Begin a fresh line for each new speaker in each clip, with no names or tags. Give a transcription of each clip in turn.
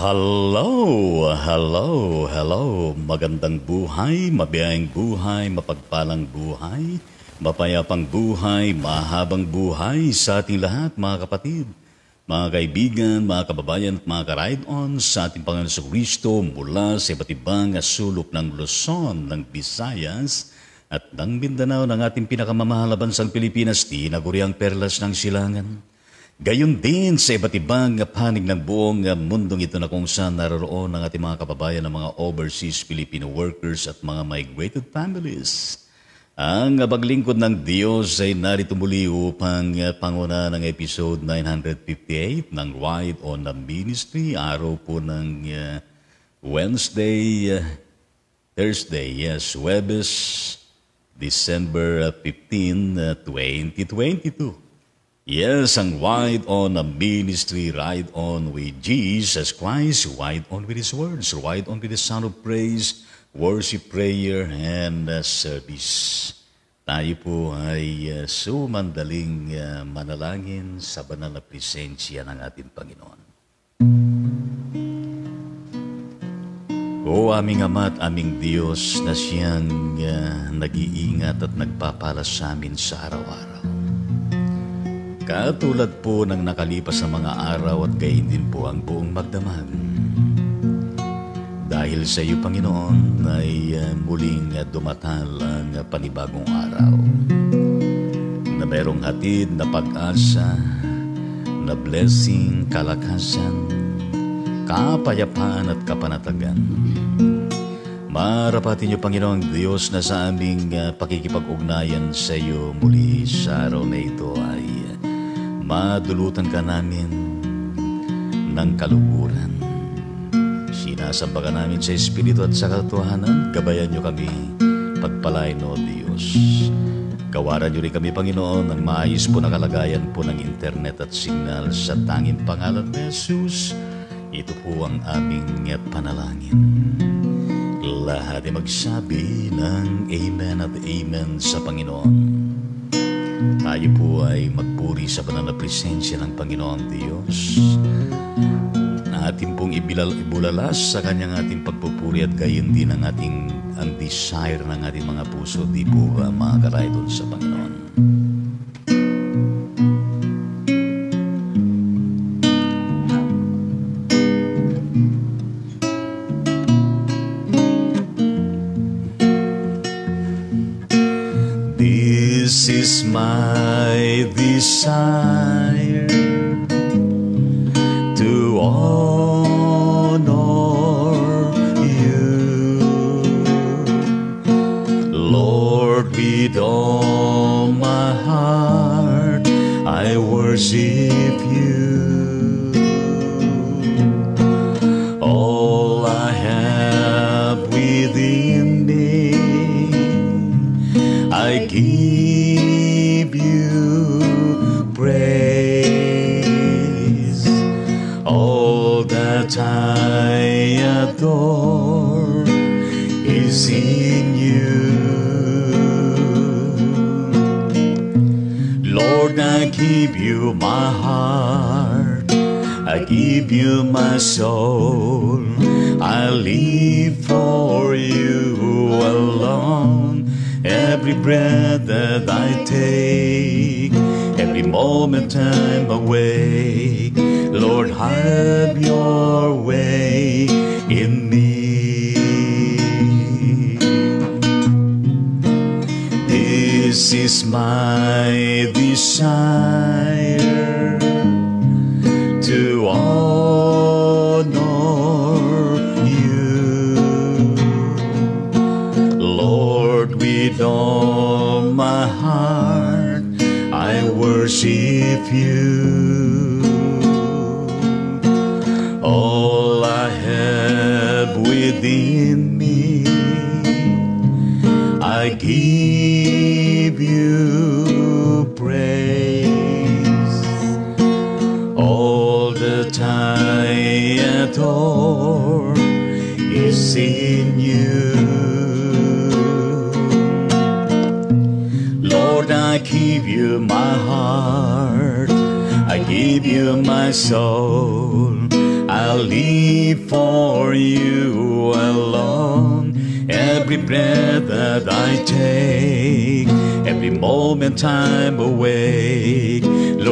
Hello, hello, hello. Magandang buhay, mabiyayang buhay, mapagpalang buhay, mapayapang buhay, mahabang buhay sa ating lahat mga kapatid. Mga kaibigan, mga kababayan at mga ride on sa ating Panginoon sa Kristo mula sa iba't ibang sulok ng Luzon, ng Visayas at ng Mindanao ng ating pinakamamahal na bansang Pilipinas, tinaguriang perlas ng silangan. Gayon din sa iba't ibang panig ng buong mundong ito na kung saan naroroon ang ating mga kababayan ng mga overseas Filipino workers at mga migrated families. Ang paglingkod ng Diyos ay narito muli upang panguna ng episode 958 ng Ride on the Ministry, araw po ng uh, Wednesday, uh, Thursday, yes, Webes, December 15, 2022. Uh, Yes, ang Wide on a ministry, ride on with Jesus Christ, ride on with His words, ride on with the sound of praise, worship, prayer, and uh, service. Tayo po ay uh, sumandaling uh, manalangin sa banal na presensya ng ating Panginoon. O aming Ama at aming Diyos na siyang uh, nag-iingat at nagpapala sa amin sa araw-araw. Katulad po ng nakalipas na mga araw at gayon din po ang buong magdamag. Dahil sa iyo, Panginoon, ay ah, muling ah, dumatal ang ah, panibagong araw na merong hatid na pag-asa, na blessing, kalakasan, kapayapaan at kapanatagan. Marapatin niyo, Panginoong Diyos, na sa aming pakikipag-ugnayan sa iyo muli sa araw na ito ay madulutan ka namin ng kaluguran. Sinasamba ka namin sa Espiritu at sa katotohanan, gabayan niyo kami, pagpalain o Diyos. Gawaran niyo rin kami, Panginoon, ng maayos po na kalagayan po ng internet at signal sa tanging pangalan ni Jesus. Ito po ang aming panalangin. Lahat ay magsabi ng Amen at Amen sa Panginoon. Tayo po ay magpuri sa banal na presensya ng Panginoon Diyos na ating pong ibilal, ibulalas sa kanyang ating pagpupuri at gayon din ang ating ang desire ng ating mga puso, di po ba mga karaydon sa Panginoon?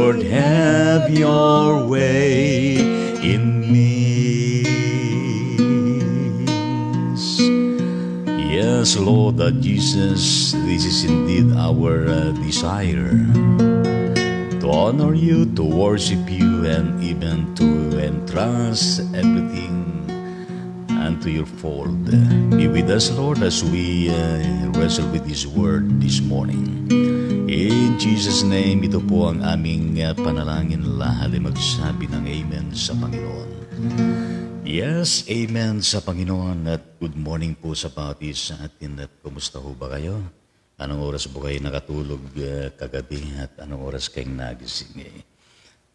Lord, have your way in
me. Yes, Lord, that Jesus, this is indeed our uh, desire to honor you, to worship you, and even to entrust everything and to your fold. Be with us, Lord, as we uh, wrestle with His Word this morning. In Jesus' name, ito po ang aming uh, panalangin. Lahat ay magsabi ng Amen sa Panginoon. Yes, Amen sa Panginoon at good morning po sa pati sa atin at kumusta ho ba kayo? Anong oras po kayo nakatulog uh, kagabi at anong oras kayong nagising eh?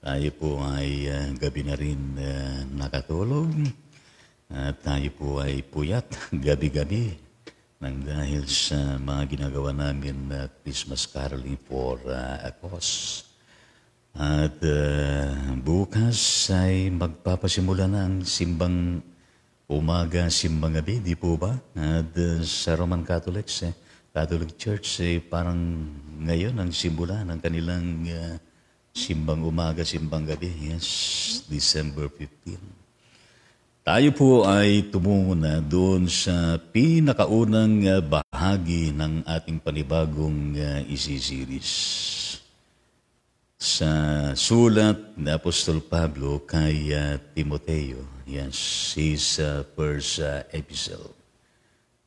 Tayo po ay uh, gabi na rin uh, nakatulog. At tayo po ay puyat gabi-gabi nang dahil sa mga ginagawa namin na Christmas caroling for uh, a cause. At uh, bukas ay magpapasimula na ang simbang umaga, simbang gabi, di po ba? At uh, sa Roman Catholic, eh, Catholic Church, eh, parang ngayon ang simula ng kanilang uh, simbang umaga, simbang gabi. Yes, December 15. Tayo po ay tumungo na doon sa pinakaunang ah, bahagi ng ating panibagong ah, isi-series. Sa sulat ni Apostol Pablo kay uh, Timoteo, Yan, his uh, first uh, epistle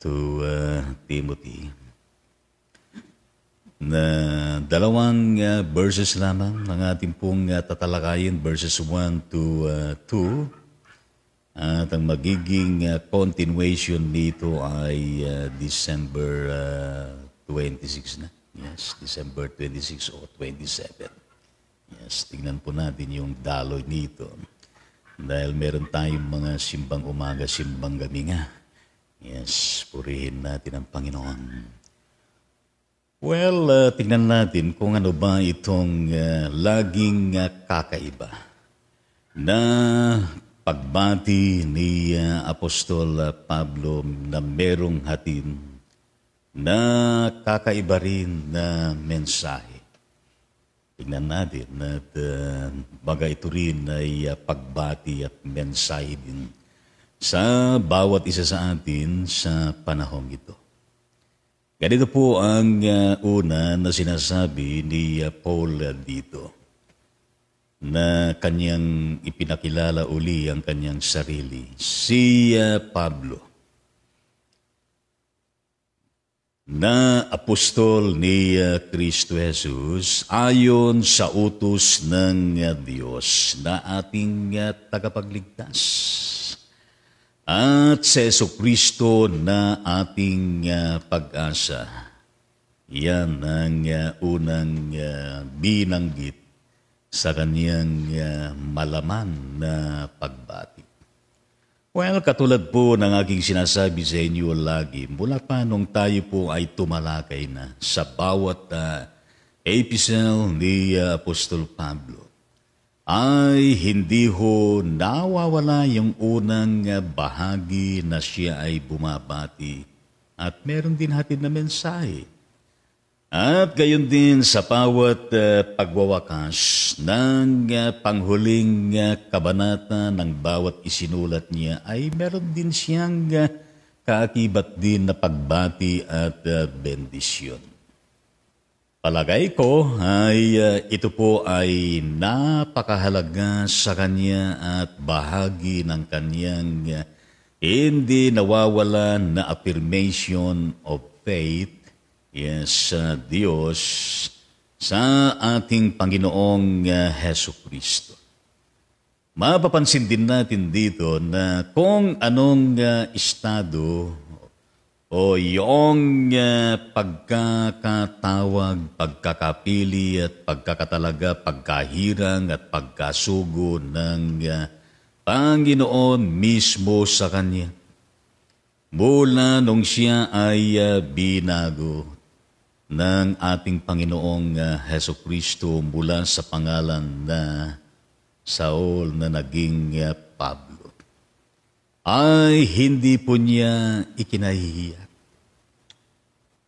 to uh, Timothy, na dalawang uh, verses lamang ng ating pong uh, tatalakayin, verses 1 to uh, 2, at ang magiging uh, continuation nito ay uh, December uh, 26 na. Yes, December 26 o 27. Yes, tingnan po natin yung daloy nito. Dahil meron tayong mga simbang umaga, simbang gabi nga. Yes, purihin natin ang Panginoon. Well, uh, tingnan natin kung ano ba itong uh, laging uh, kakaiba na pagbati ni uh, Apostol Pablo na merong hatin na kakaiba rin na mensahe. Tignan natin na uh, baga ito rin ay uh, pagbati at mensahe din sa bawat isa sa atin sa panahong ito. Ganito po ang uh, una na sinasabi ni uh, Paul dito na kanyang ipinakilala uli ang kanyang sarili. Si Pablo na apostol ni ah, Kristo Jesus ayon sa utos ng ah, Diyos na ating ah, tagapagligtas at sa Yeso Kristo na ating pag-asa. Yan ang unang binanggit sa kaniyang uh, malaman na pagbati. Well, katulad po ng aking sinasabi sa inyo lagi, mula pa nung tayo po ay tumalakay na sa bawat uh, epistle ni uh, Apostol Pablo, ay hindi ho nawawala yung unang uh, bahagi na siya ay bumabati at meron din hatid na mensahe at gayon din sa bawat uh, pagwawakas ng uh, panghuling uh, kabanata ng bawat isinulat niya ay meron din siyang uh, kaakibat din na pagbati at uh, bendisyon. Palagay ko ay uh, ito po ay napakahalaga sa kanya at bahagi ng kanyang uh, hindi nawawala na affirmation of faith Yes, sa Diyos, sa ating Panginoong ah, Heso Kristo. Mapapansin din natin dito na kung anong ah, estado o yung ah, pagkakatawag, pagkakapili at pagkakatalaga, pagkahirang at pagkasugo ng Panginoon mismo sa Kanya. Mula nung siya ay binago ng ating Panginoong ah, Heso Kristo mula sa pangalan na Saul na naging ah, Pablo. Ay hindi po niya ikinahihiya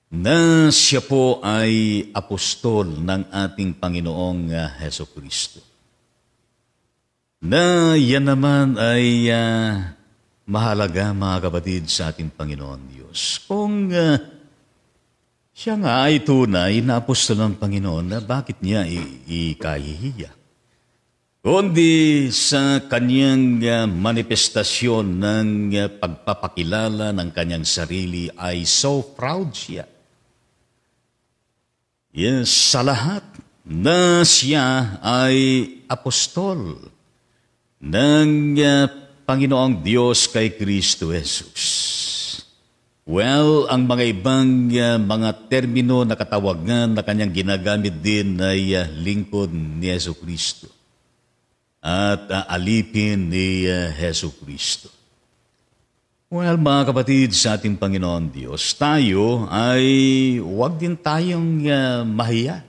na siya po ay apostol ng ating Panginoong ah, Heso Kristo. Na yan naman ay uh, mahalaga mga kapatid sa ating Panginoon Diyos. Kung uh, siya nga ay tunay na apostol ng Panginoon na bakit niya ikahihiya? Kundi sa kanyang ah, manifestasyon ng ah, pagpapakilala ng kanyang sarili ay so proud siya. Yes, sa lahat na siya ay apostol ng ah, Panginoong Diyos kay Kristo Jesus. Well, ang mga ibang uh, mga termino na katawagan na kanyang ginagamit din ay uh, lingkod ni Yeso Kristo at uh, alipin ni uh, Kristo. Well, mga kapatid sa ating Panginoon Diyos, tayo ay huwag din tayong uh, mahiya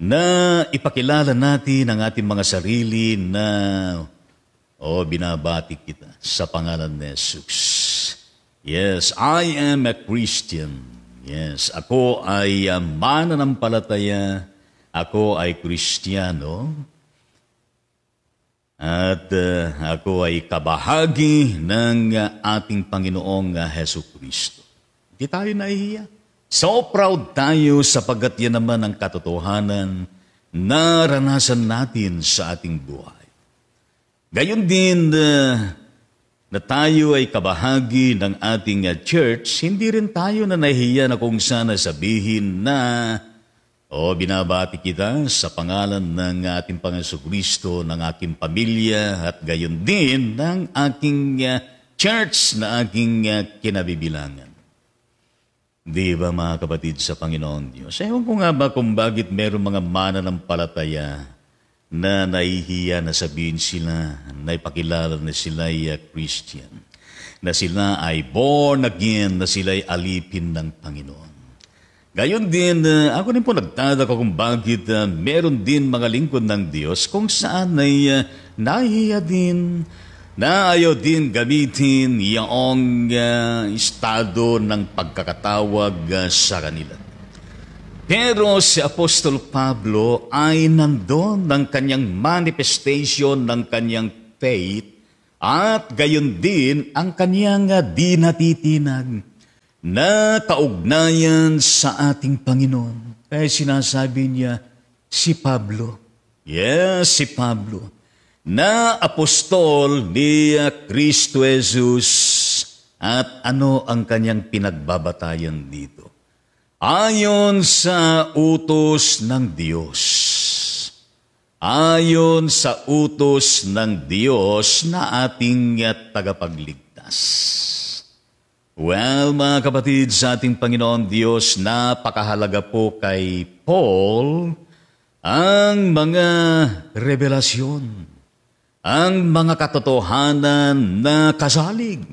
na ipakilala natin ang ating mga sarili na, oh, binabati kita sa pangalan ni Jesus. Yes, I am a Christian. Yes, ako ay uh, mananampalataya. Ako ay Kristiyano. At uh, ako ay kabahagi ng uh, ating Panginoong uh, Heso Kristo. Hindi tayo nahihiya. So proud tayo sapagkat yan naman ang katotohanan na ranasan natin sa ating buhay. Gayon din, uh, na tayo ay kabahagi ng ating uh, church, hindi rin tayo na nahiya na kung sana sabihin na, O oh, binabati kita sa pangalan ng ating Panginoon Kristo, ng aking pamilya, at gayon din ng aking uh, church na aking uh, kinabibilangan. Di ba mga kapatid sa Panginoon Diyos? Ewan ko nga ba kung bakit meron mga mananampalataya na nahihiya na sabihin sila, na ipakilala na sila ay ah, Christian, na sila ay born again, na sila ay alipin ng Panginoon. Gayon din, ah, ako rin po nagtataka kung bakit ah, meron din mga lingkod ng Diyos kung saan ay nahihiya din na ayaw din gamitin yaong uh, estado ng pagkakatawag uh, sa kanila. Pero si Apostol Pablo ay nandoon ng kanyang manifestation ng kanyang faith at gayon din ang kanyang ah, di natitinag na kaugnayan sa ating Panginoon. Kaya sinasabi niya, si Pablo. Yes, si Pablo na apostol ni ah, Kristo Jesus at ano ang kanyang pinagbabatayan dito. Ayon sa utos ng Diyos. Ayon sa utos ng Diyos na ating tagapagligtas. Well, mga kapatid, sa ating Panginoon Diyos, napakahalaga po kay Paul ang mga revelasyon, ang mga katotohanan na kasalig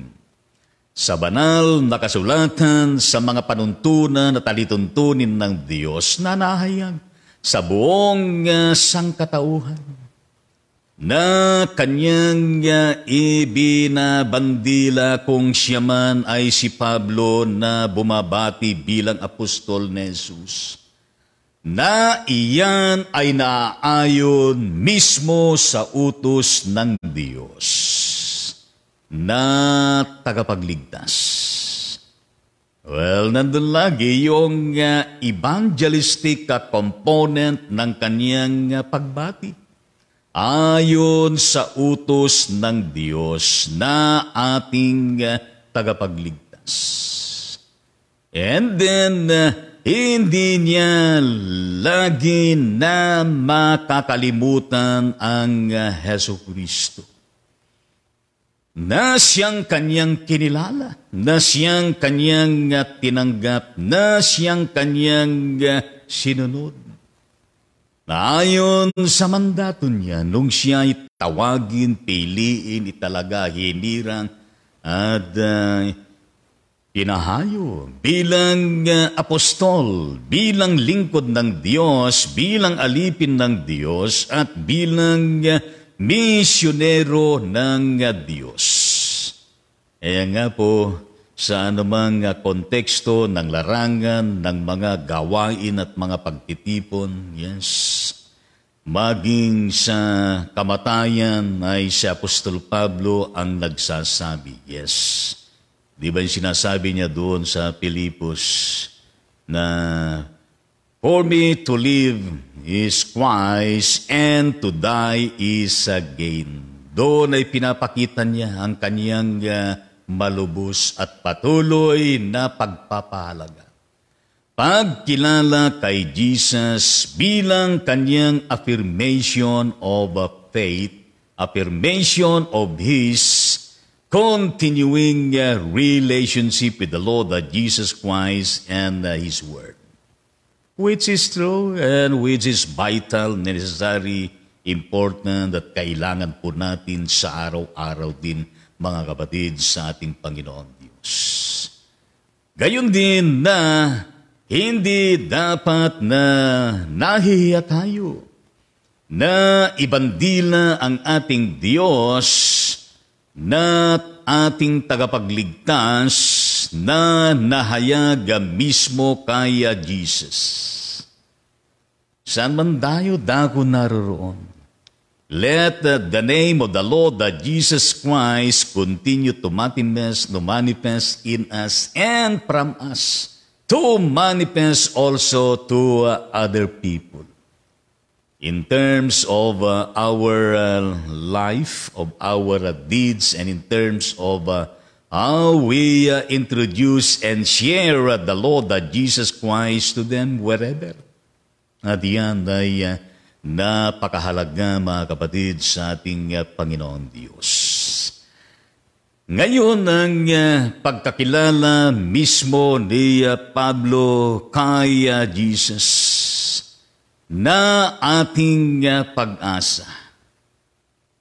sa banal na kasulatan sa mga panuntunan na talituntunin ng Diyos na nahayag sa buong uh, sangkatauhan na kanyang uh, ibinabandila kung siya man ay si Pablo na bumabati bilang apostol ni Jesus na iyan ay naaayon mismo sa utos ng Diyos na tagapagligtas. Well, nandun lagi yung uh, evangelistic uh, component ng kaniyang uh, pagbati. Ayon sa utos ng Diyos na ating uh, tagapagligtas. And then, uh, hindi niya lagi na makakalimutan ang uh, Heso Kristo na siyang kanyang kinilala, na siyang kanyang ah, tinanggap, na siyang kanyang ah, sinunod. Ayon sa mandato niya, nung siya tawagin, piliin, italaga, hinirang, at uh, ah, pinahayo bilang apostol, bilang lingkod ng Diyos, bilang alipin ng Diyos, at bilang misyonero ng Diyos. Kaya nga po, sa anumang konteksto ng larangan, ng mga gawain at mga pagtitipon, yes, maging sa kamatayan ay si Apostol Pablo ang nagsasabi, yes. Di ba yung sinasabi niya doon sa Pilipos na For me to live is Christ and to die is a gain. Doon ay pinapakita niya ang kaniyang ah, malubos at patuloy na pagpapahalaga. Pagkilala kay Jesus bilang kaniyang affirmation of faith, affirmation of His continuing ah, relationship with the Lord, uh, Jesus Christ, and His Word which is true and which is vital, necessary, important at kailangan po natin sa araw-araw din, mga kapatid, sa ating Panginoon Diyos. Gayun din na hindi dapat na nahihiya tayo na ibandila ang ating Diyos na ating tagapagligtas Judas na nahayag mismo kaya Jesus. Saan man tayo dako naroroon, let the name of the Lord that Jesus Christ continue to manifest, to manifest in us and from us, to manifest also to uh, other people. in terms of uh, our uh, life, of our deeds, and in terms of How we uh, introduce and share uh, the Lord that uh, Jesus Christ to them wherever. At yan ay uh, napakahalaga mga kapatid sa ating uh, Panginoon Diyos. Ngayon ang uh, pagkakilala mismo ni uh, Pablo kay uh, Jesus na ating uh, pag-asa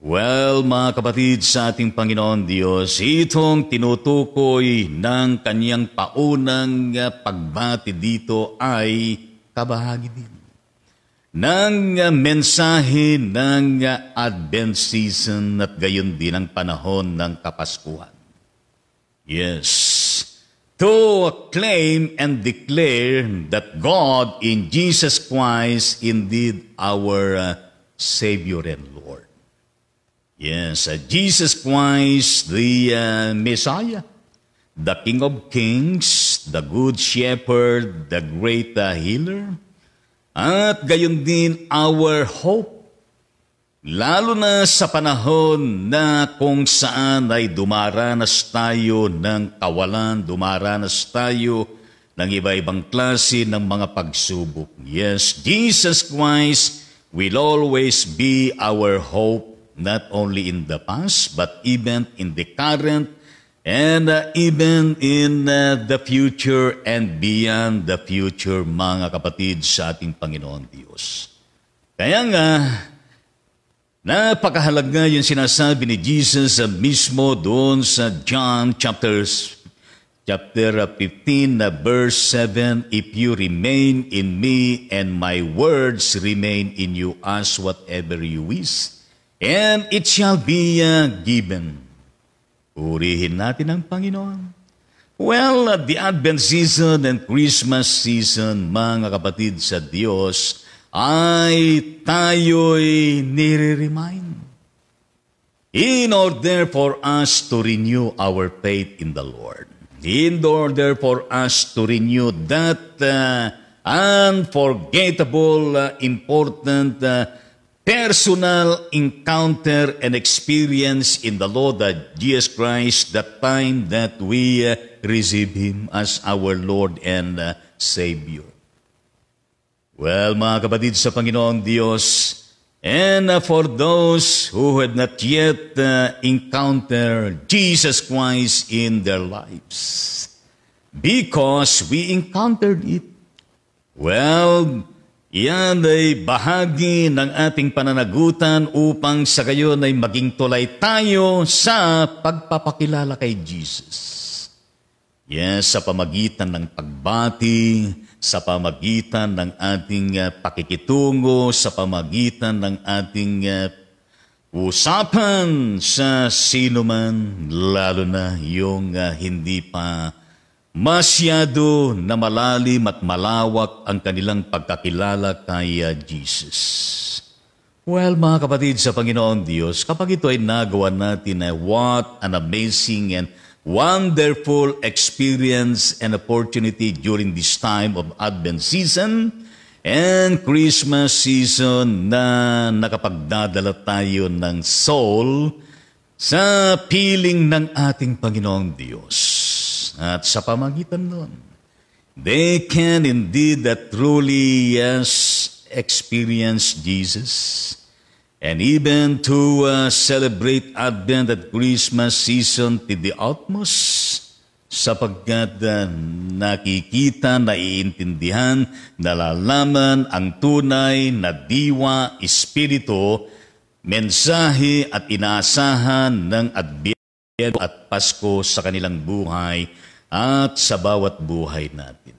Well, mga kapatid sa ating Panginoon Diyos, itong tinutukoy ng kanyang paunang ah, pagbati dito ay kabahagi din ng ah, mensahe ng ah, Advent season at gayon din ang panahon ng Kapaskuhan. Yes, to claim and declare that God in Jesus Christ indeed our Savior and Lord. Yes, uh, Jesus Christ, the uh, Messiah, the King of Kings, the Good Shepherd, the Great uh, Healer, at gayon din our hope, lalo na sa panahon na kung saan ay dumaranas tayo ng kawalan, dumaranas tayo ng iba-ibang klase ng mga pagsubok. Yes, Jesus Christ will always be our hope not only in the past, but even in the current and uh, even in uh, the future and beyond the future, mga kapatid, sa ating Panginoon Diyos. Kaya nga, napakahalaga yung sinasabi ni Jesus uh, mismo doon sa John chapters chapter 15 uh, na uh, verse 7 if you remain in me and my words remain in you as whatever you wish and it shall be uh, given. Purihin natin ang Panginoon. Well, at the Advent season and Christmas season, mga kapatid sa Diyos, ay tayo'y nire-remind in order for us to renew our faith in the Lord. In order for us to renew that uh, unforgettable, uh, important uh, personal encounter and experience in the Lord that Jesus Christ the time that we uh, receive Him as our Lord and uh, Savior. Well, mga kapatid sa Panginoong Diyos, and uh, for those who had not yet uh, encountered Jesus Christ in their lives, because we encountered it, well, yan ay bahagi ng ating pananagutan upang sa gayon ay maging tulay tayo sa pagpapakilala kay Jesus. Yes, sa pamagitan ng pagbati, sa pamagitan ng ating uh, pakikitungo, sa pamagitan ng ating uh, usapan sa sino man, lalo na yung uh, hindi pa Masyado na malalim at malawak ang kanilang pagkakilala kay ah, Jesus. Well, mga kapatid sa Panginoon Diyos, kapag ito ay nagawa natin na eh, what an amazing and wonderful experience and opportunity during this time of Advent season and Christmas season na nakapagdadala tayo ng soul sa piling ng ating Panginoong Diyos. At sa pamagitan noon, they can indeed that truly, yes, experience Jesus. And even to uh, celebrate Advent at Christmas season to the utmost, sapagkat uh, nakikita, naiintindihan, nalalaman ang tunay na diwa, espiritu, mensahe at inaasahan ng Advent at Pasko sa kanilang buhay at sa bawat buhay natin.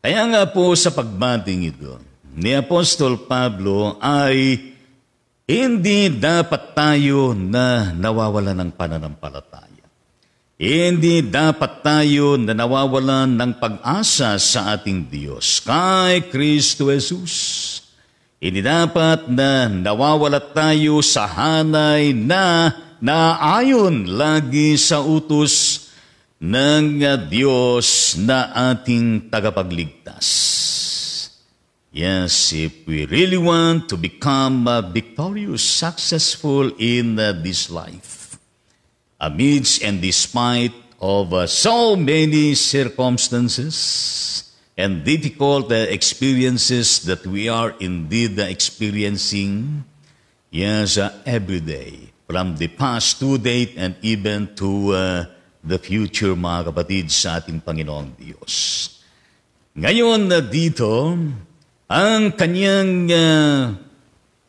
Kaya nga po sa pagbating ito ni Apostol Pablo ay hindi dapat tayo na nawawala ng pananampalataya. Hindi dapat tayo na nawawala ng pag-asa sa ating Diyos, kay Kristo Jesus. Hindi dapat na nawawala tayo sa hanay na na ayon lagi sa utos ng Diyos na ating tagapagligtas. Yes, if we really want to become uh, victorious, successful in uh, this life, amidst and despite of uh, so many circumstances and difficult experiences that we are indeed experiencing, yes, every day, from the past to date and even to uh, the future, mga kapatid, sa ating Panginoong Diyos. Ngayon na uh, dito, ang kanyang uh,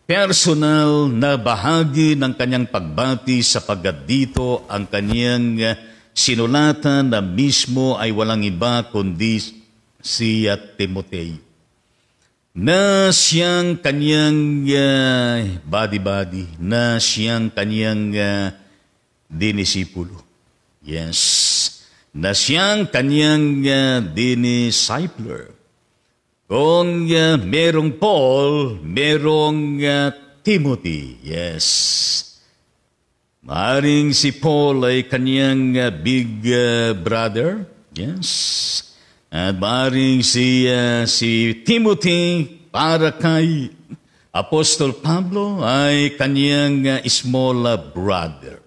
personal na bahagi ng kanyang pagbati sapagkat dito ang kanyang uh, sinulatan na mismo ay walang iba kundi si uh, Timoteo na siyang kanyang uh, body-body, na siyang kanyang uh, dinisipulo. Yes, na siyang kanyang uh, ah, dinisipler. Kung uh, merong Paul, merong uh, Timothy. Yes. Maring si Paul ay kanyang uh, big uh, brother. Yes. At baring si, uh, si Timothy para kay Apostol Pablo ay kanyang uh, ah, small brother.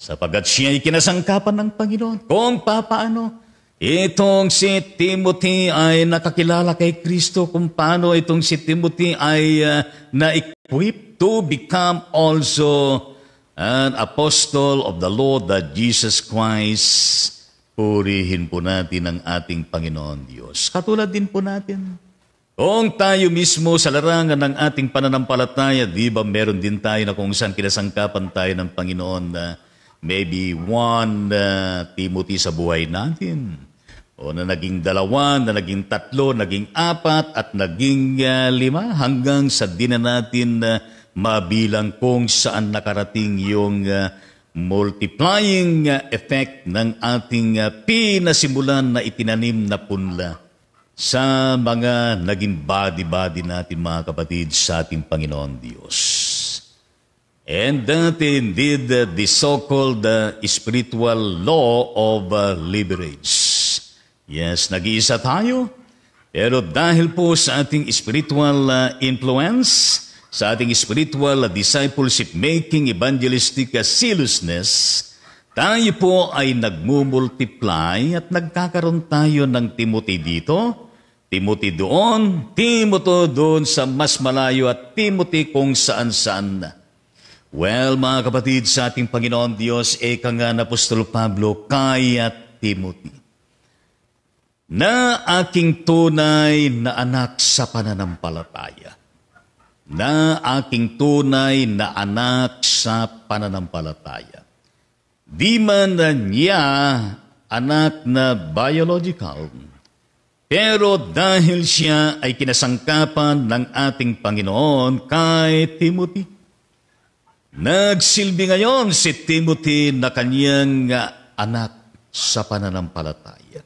Sapagat siya ay kinasangkapan ng Panginoon. Kung papaano, itong si Timothy ay nakakilala kay Kristo kung paano itong si Timothy ay uh, na-equip to become also an apostle of the Lord that Jesus Christ Purihin po natin ang ating Panginoon Diyos. Katulad din po natin. Kung tayo mismo sa larangan ng ating pananampalataya, di ba meron din tayo na kung saan kinasangkapan tayo ng Panginoon na maybe one uh, Timothy sa buhay natin. O na naging dalawa, na naging tatlo, naging apat, at naging uh, lima hanggang sa di na natin uh, mabilang kung saan nakarating yung uh, multiplying uh, effect ng ating uh, pinasimulan na itinanim na punla sa mga naging body-body natin mga kapatid sa ating Panginoon Diyos. And that indeed uh, the so-called spiritual law of leverage. Yes, nag-iisa tayo, pero dahil po sa ating spiritual influence, sa ating spiritual discipleship making evangelistic seriousness, tayo po ay nagmumultiply at nagkakaroon tayo ng Timothy dito, Timothy doon, Timothy doon sa mas malayo at Timothy kung saan-saan. Well, mga kapatid, sa ating Panginoon Diyos, eh, nga na Apostol Pablo, kaya Timothy, na aking tunay na anak sa pananampalataya na aking tunay na anak sa pananampalataya. Di man na niya anak na biological, pero dahil siya ay kinasangkapan ng ating Panginoon kay Timothy. Nagsilbi ngayon si Timothy na kanyang ah, anak sa pananampalataya.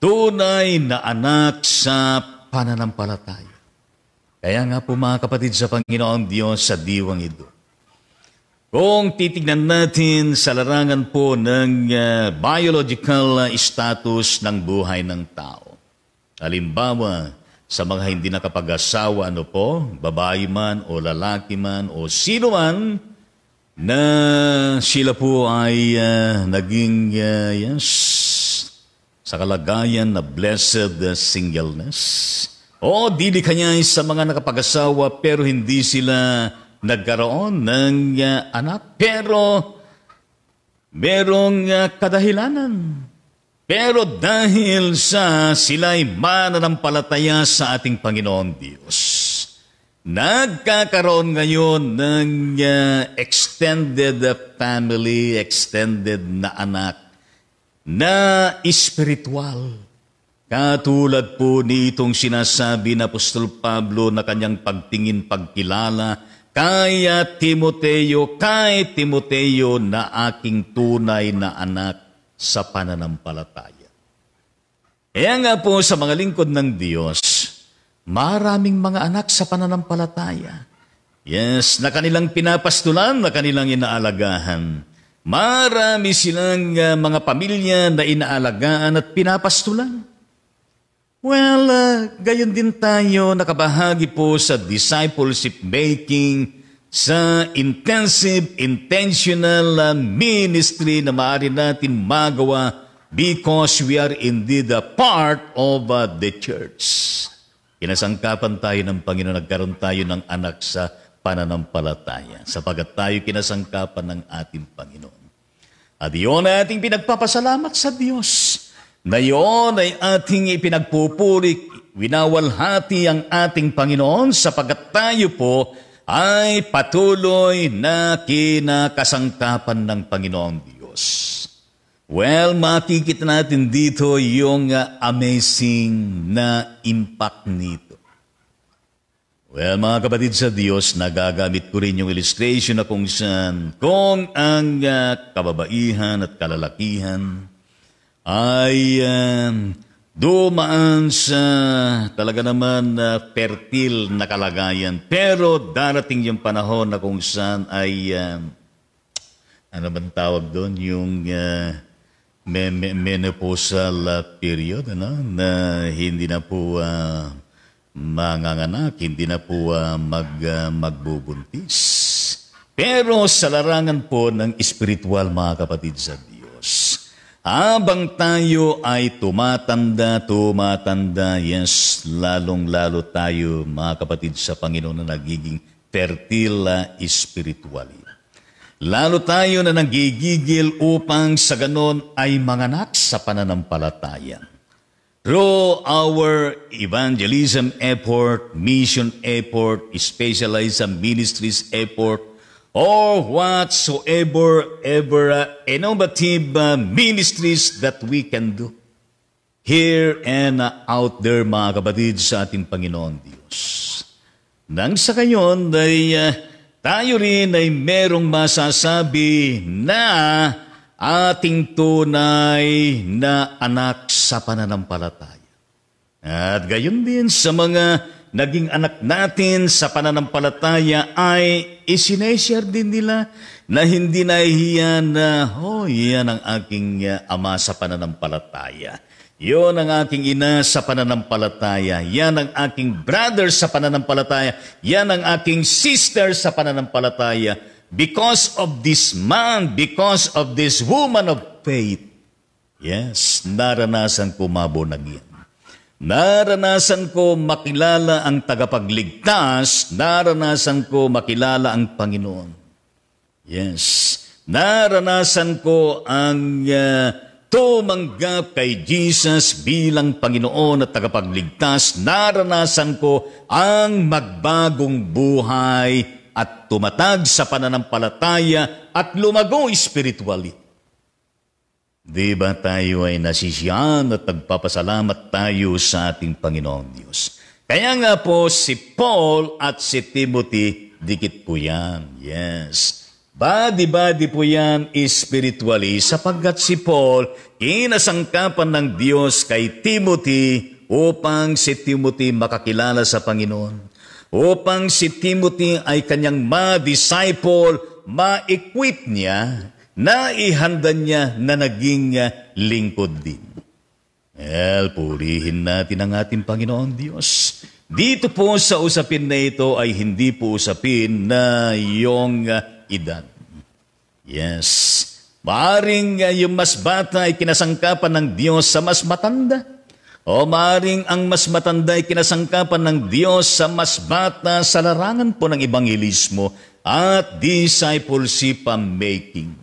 Tunay na anak sa pananampalataya. Kaya nga po mga kapatid sa Panginoong Diyos sa diwang ito. Kung titignan natin sa larangan po ng uh, biological status ng buhay ng tao. Halimbawa, sa mga hindi nakapag-asawa, ano po, babae man o lalaki man o sino man, na sila po ay uh, naging, uh, yes, sa kalagayan na blessed singleness o dili kanya sa mga nakapag-asawa pero hindi sila nagkaroon ng uh, anak. Pero merong uh, kadahilanan. Pero dahil sa sila'y mananampalataya sa ating Panginoon Diyos, nagkakaroon ngayon ng uh, extended family, extended na anak na espiritual Katulad po nitong sinasabi na Apostol Pablo na kanyang pagtingin pagkilala kaya Timoteo, kay Timoteo na aking tunay na anak sa pananampalataya. Kaya nga po sa mga lingkod ng Diyos, maraming mga anak sa pananampalataya. Yes, na kanilang pinapastulan, na kanilang inaalagahan. Marami silang ah, mga pamilya na inaalagaan at pinapastulan. Well, uh, gayon din tayo nakabahagi po sa discipleship making sa intensive, intentional uh, ministry na maaari natin magawa because we are indeed a part of uh, the church. Kinasangkapan tayo ng Panginoon, nagkaroon tayo ng anak sa pananampalataya sapagat tayo kinasangkapan ng ating Panginoon. At iyon ating pinagpapasalamat sa Diyos ngayon ay ating ipinagpupuri, winawalhati ang ating Panginoon sapagat tayo po ay patuloy na kinakasangkapan ng Panginoong Diyos. Well, makikita natin dito yung ah, amazing na impact nito. Well, mga kapatid sa Diyos, nagagamit ko rin yung illustration na kung saan, kung ang ah, kababaihan at kalalakihan, ay uh, dumaan sa talaga naman na uh, fertile na kalagayan. Pero darating yung panahon na kung saan ay, uh, ano bang tawag doon, yung uh, menopausal uh, period, ano, na hindi na po uh, manganganak, hindi na po uh, mag, uh, magbubuntis. Pero sa larangan po ng spiritual, mga kapatid sa Diyos, Abang tayo ay tumatanda, tumatanda, yes, lalong-lalo tayo, mga kapatid, sa Panginoon na nagiging fertila spiritually. Lalo tayo na nagigigil upang sa ganon ay manganak sa pananampalataya. Through our evangelism effort, mission effort, specialized ministries effort, or whatsoever ever uh, innovative uh, ministries that we can do here and uh, out there mga kapatid sa ating Panginoon Diyos. Nang sa kanyon ay uh, tayo rin ay merong masasabi na ating tunay na anak sa pananampalataya. At gayon din sa mga naging anak natin sa pananampalataya ay isineshare din nila na hindi nahihiya na, oh, yan ang aking uh, ama sa pananampalataya. Yon ang aking ina sa pananampalataya. Yan ang aking brother sa pananampalataya. Yan ang aking sister sa pananampalataya. Because of this man, because of this woman of faith, yes, naranasan ko mabonag yan. Naranasan ko makilala ang tagapagligtas, naranasan ko makilala ang Panginoon. Yes, naranasan ko ang uh, ah, tumanggap kay Jesus bilang Panginoon at tagapagligtas. Naranasan ko ang magbagong buhay at tumatag sa pananampalataya at lumago espiritually. Di ba tayo ay nasisiyahan at nagpapasalamat tayo sa ating Panginoong Diyos? Kaya nga po si Paul at si Timothy, dikit po yan. Yes. Body-body po yan spiritually sapagkat si Paul inasangkapan ng Diyos kay Timothy upang si Timothy makakilala sa Panginoon. Upang si Timothy ay kanyang ma-disciple, ma-equip niya na ihanda niya na naging ah, lingkod din. Well, purihin natin ang ating Panginoon Diyos. Dito po sa usapin na ito ay hindi po usapin na iyong ah, edad. Yes. Maaring uh, yung mas bata ay kinasangkapan ng Diyos sa mas matanda. O maaring ang mas matanda ay kinasangkapan ng Diyos sa mas bata sa larangan po ng Ebanghelismo at discipleship making.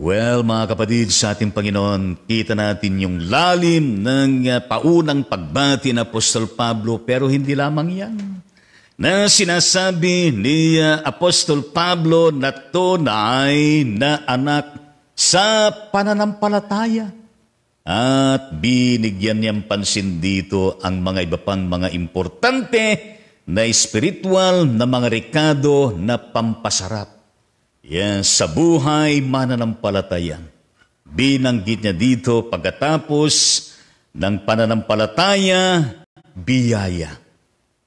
Well, mga kapatid, sa ating Panginoon, kita natin yung lalim ng uh, paunang pagbati ng Apostol Pablo, pero hindi lamang yan. Na sinasabi ni uh, Apostol Pablo na to na anak sa pananampalataya. At binigyan niyang pansin dito ang mga iba pang mga importante na espiritual na mga rekado na pampasarap. Yan, sa buhay mananampalatayan. Binanggit niya dito pagkatapos ng pananampalataya, biyaya.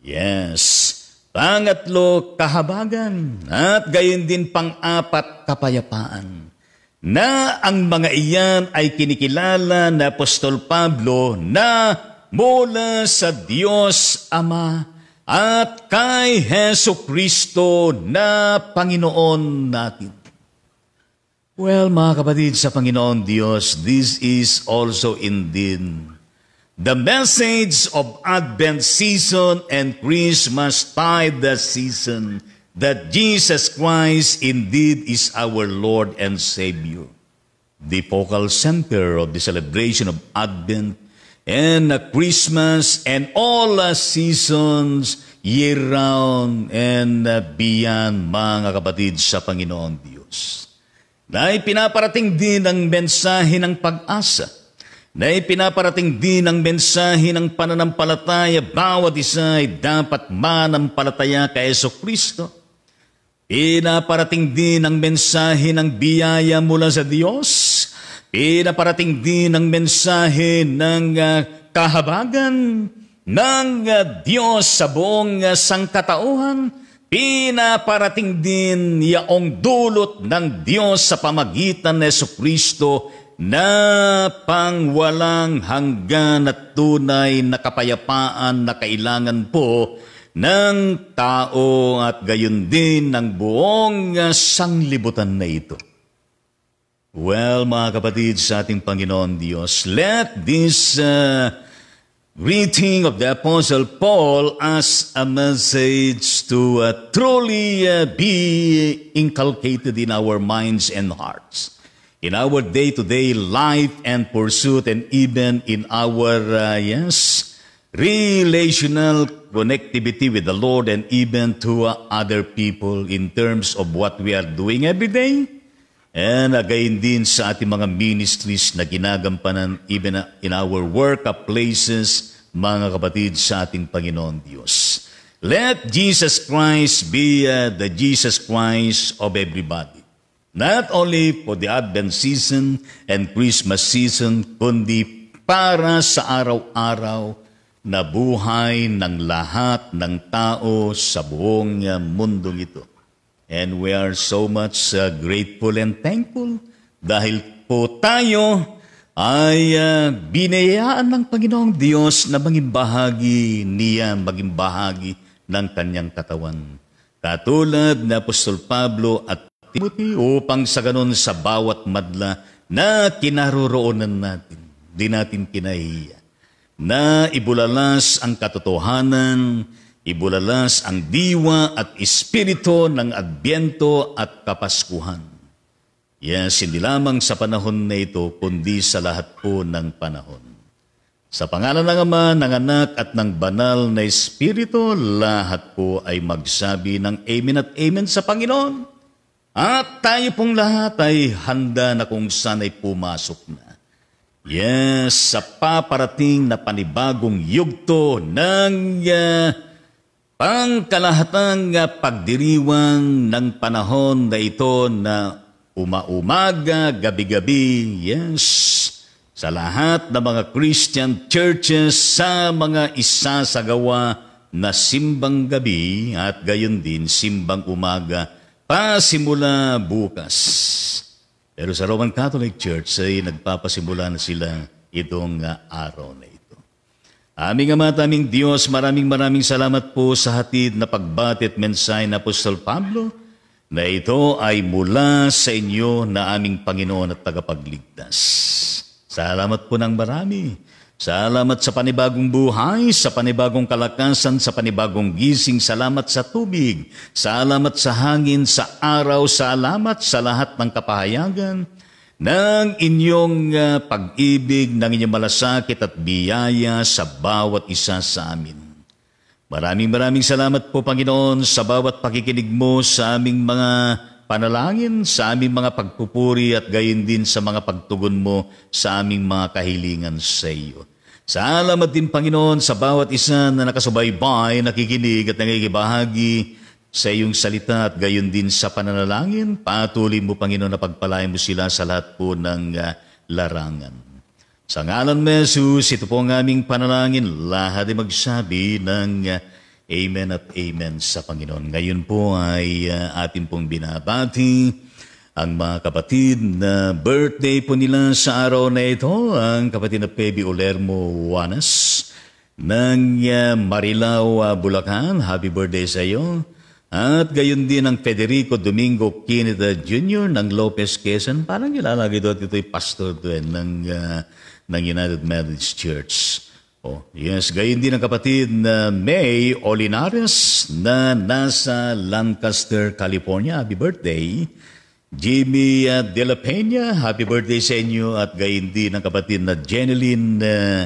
Yes. Pangatlo, kahabagan. At gayon din pang-apat, kapayapaan. Na ang mga iyan ay kinikilala na Apostol Pablo na mula sa Diyos Ama at kay Heso Kristo na Panginoon natin. Well, mga kapatid, sa Panginoon Diyos, this is also indeed the message of Advent season and Christmas tide season that Jesus Christ indeed is our Lord and Savior. The focal center of the celebration of Advent and a Christmas and all the seasons year round and beyond mga kapatid sa Panginoong Diyos. Na ipinaparating din ang mensahe ng pag-asa, na ipinaparating din ang mensahe ng pananampalataya, bawat isa ay dapat manampalataya kay Yeso Kristo. Pinaparating din ang mensahe ng biyaya mula sa Diyos Pinaparating din ang mensahe ng ah, kahabagan ng ah, Diyos sa buong ah, sangkatauhan. Pinaparating din yaong dulot ng Diyos sa pamagitan ni Kristo na pangwalang hanggan at tunay na kapayapaan na kailangan po ng tao at gayon din ng buong sanglibutan na ito. Well, mga kapatid sa ating Panginoon Diyos, let this uh, greeting of the Apostle Paul as a message to uh, truly uh, be inculcated in our minds and hearts, in our day-to-day life and pursuit, and even in our, uh, yes, relational connectivity with the Lord and even to uh, other people in terms of what we are doing every day, And again din sa ating mga ministries na ginagampanan even in our places, mga kapatid, sa ating Panginoon Diyos. Let Jesus Christ be uh, the Jesus Christ of everybody. Not only for the Advent season and Christmas season, kundi para sa araw-araw na buhay ng lahat ng tao sa buong uh, mundong ito. And we are so much uh, grateful and thankful dahil po tayo ay uh, binayaan ng Panginoong Diyos na maging bahagi niya, maging bahagi ng kanyang katawan. Katulad ni Apostol Pablo at Timothy upang sa ganun sa bawat madla na kinaroroonan natin, di natin kinahiya, na ibulalas ang katotohanan, Ibulalas ang diwa at espiritu ng Adbyento at Kapaskuhan. Yes, hindi lamang sa panahon na ito, kundi sa lahat po ng panahon. Sa pangalan ng Ama, ng Anak at ng Banal na Espiritu, lahat po ay magsabi ng Amen at Amen sa Panginoon. At tayo pong lahat ay handa na kung saan ay pumasok na. Yes, sa paparating na panibagong yugto ng uh, kalahatang ah, pagdiriwang ng panahon na ito na umaumaga, gabi-gabi, yes, sa lahat ng mga Christian churches sa mga isasagawa na simbang gabi at gayon din simbang umaga pasimula bukas. Pero sa Roman Catholic Church ay nagpapasimula na sila itong ah, araw na Aming Ama at aming Diyos, maraming maraming salamat po sa hatid na pagbati at mensahe na Apostol Pablo na ito ay mula sa inyo na aming Panginoon at tagapagligtas. Salamat po ng marami. Salamat sa panibagong buhay, sa panibagong kalakasan, sa panibagong gising, salamat sa tubig, salamat sa hangin, sa araw, salamat sa lahat ng kapahayagan, ng inyong uh, pag-ibig, ng inyong malasakit at biyaya sa bawat isa sa amin. Maraming maraming salamat po Panginoon sa bawat pakikinig mo sa aming mga panalangin, sa aming mga pagpupuri at gayon din sa mga pagtugon mo sa aming mga kahilingan sa iyo. Salamat din Panginoon sa bawat isa na nakasubaybay, nakikinig at nangigibahagi sa iyong salita at gayon din sa pananalangin, patuloy mo, Panginoon, na pagpalain mo sila sa lahat po ng uh, larangan. Sa ngalan mo, Jesus, ito po ang aming panalangin. Lahat ay magsabi ng uh, Amen at Amen sa Panginoon. Ngayon po ay uh, atin pong binabati ang mga kapatid na birthday po nila sa araw na ito, ang kapatid na Pebi Olermo Juanes ng uh, Marilao, uh, Bulacan. Happy birthday sa iyo. At gayon din ang Federico Domingo Quinita Jr. ng Lopez Quezon. Parang nilalagay doon ito yung pastor doon ng, uh, ng United Methodist Church. Oh, yes, gayon din ang kapatid na May Olinares na nasa Lancaster, California. Happy birthday. Jimmy uh, De La Peña, happy birthday sa inyo. At gayon din ang kapatid na Jeneline uh,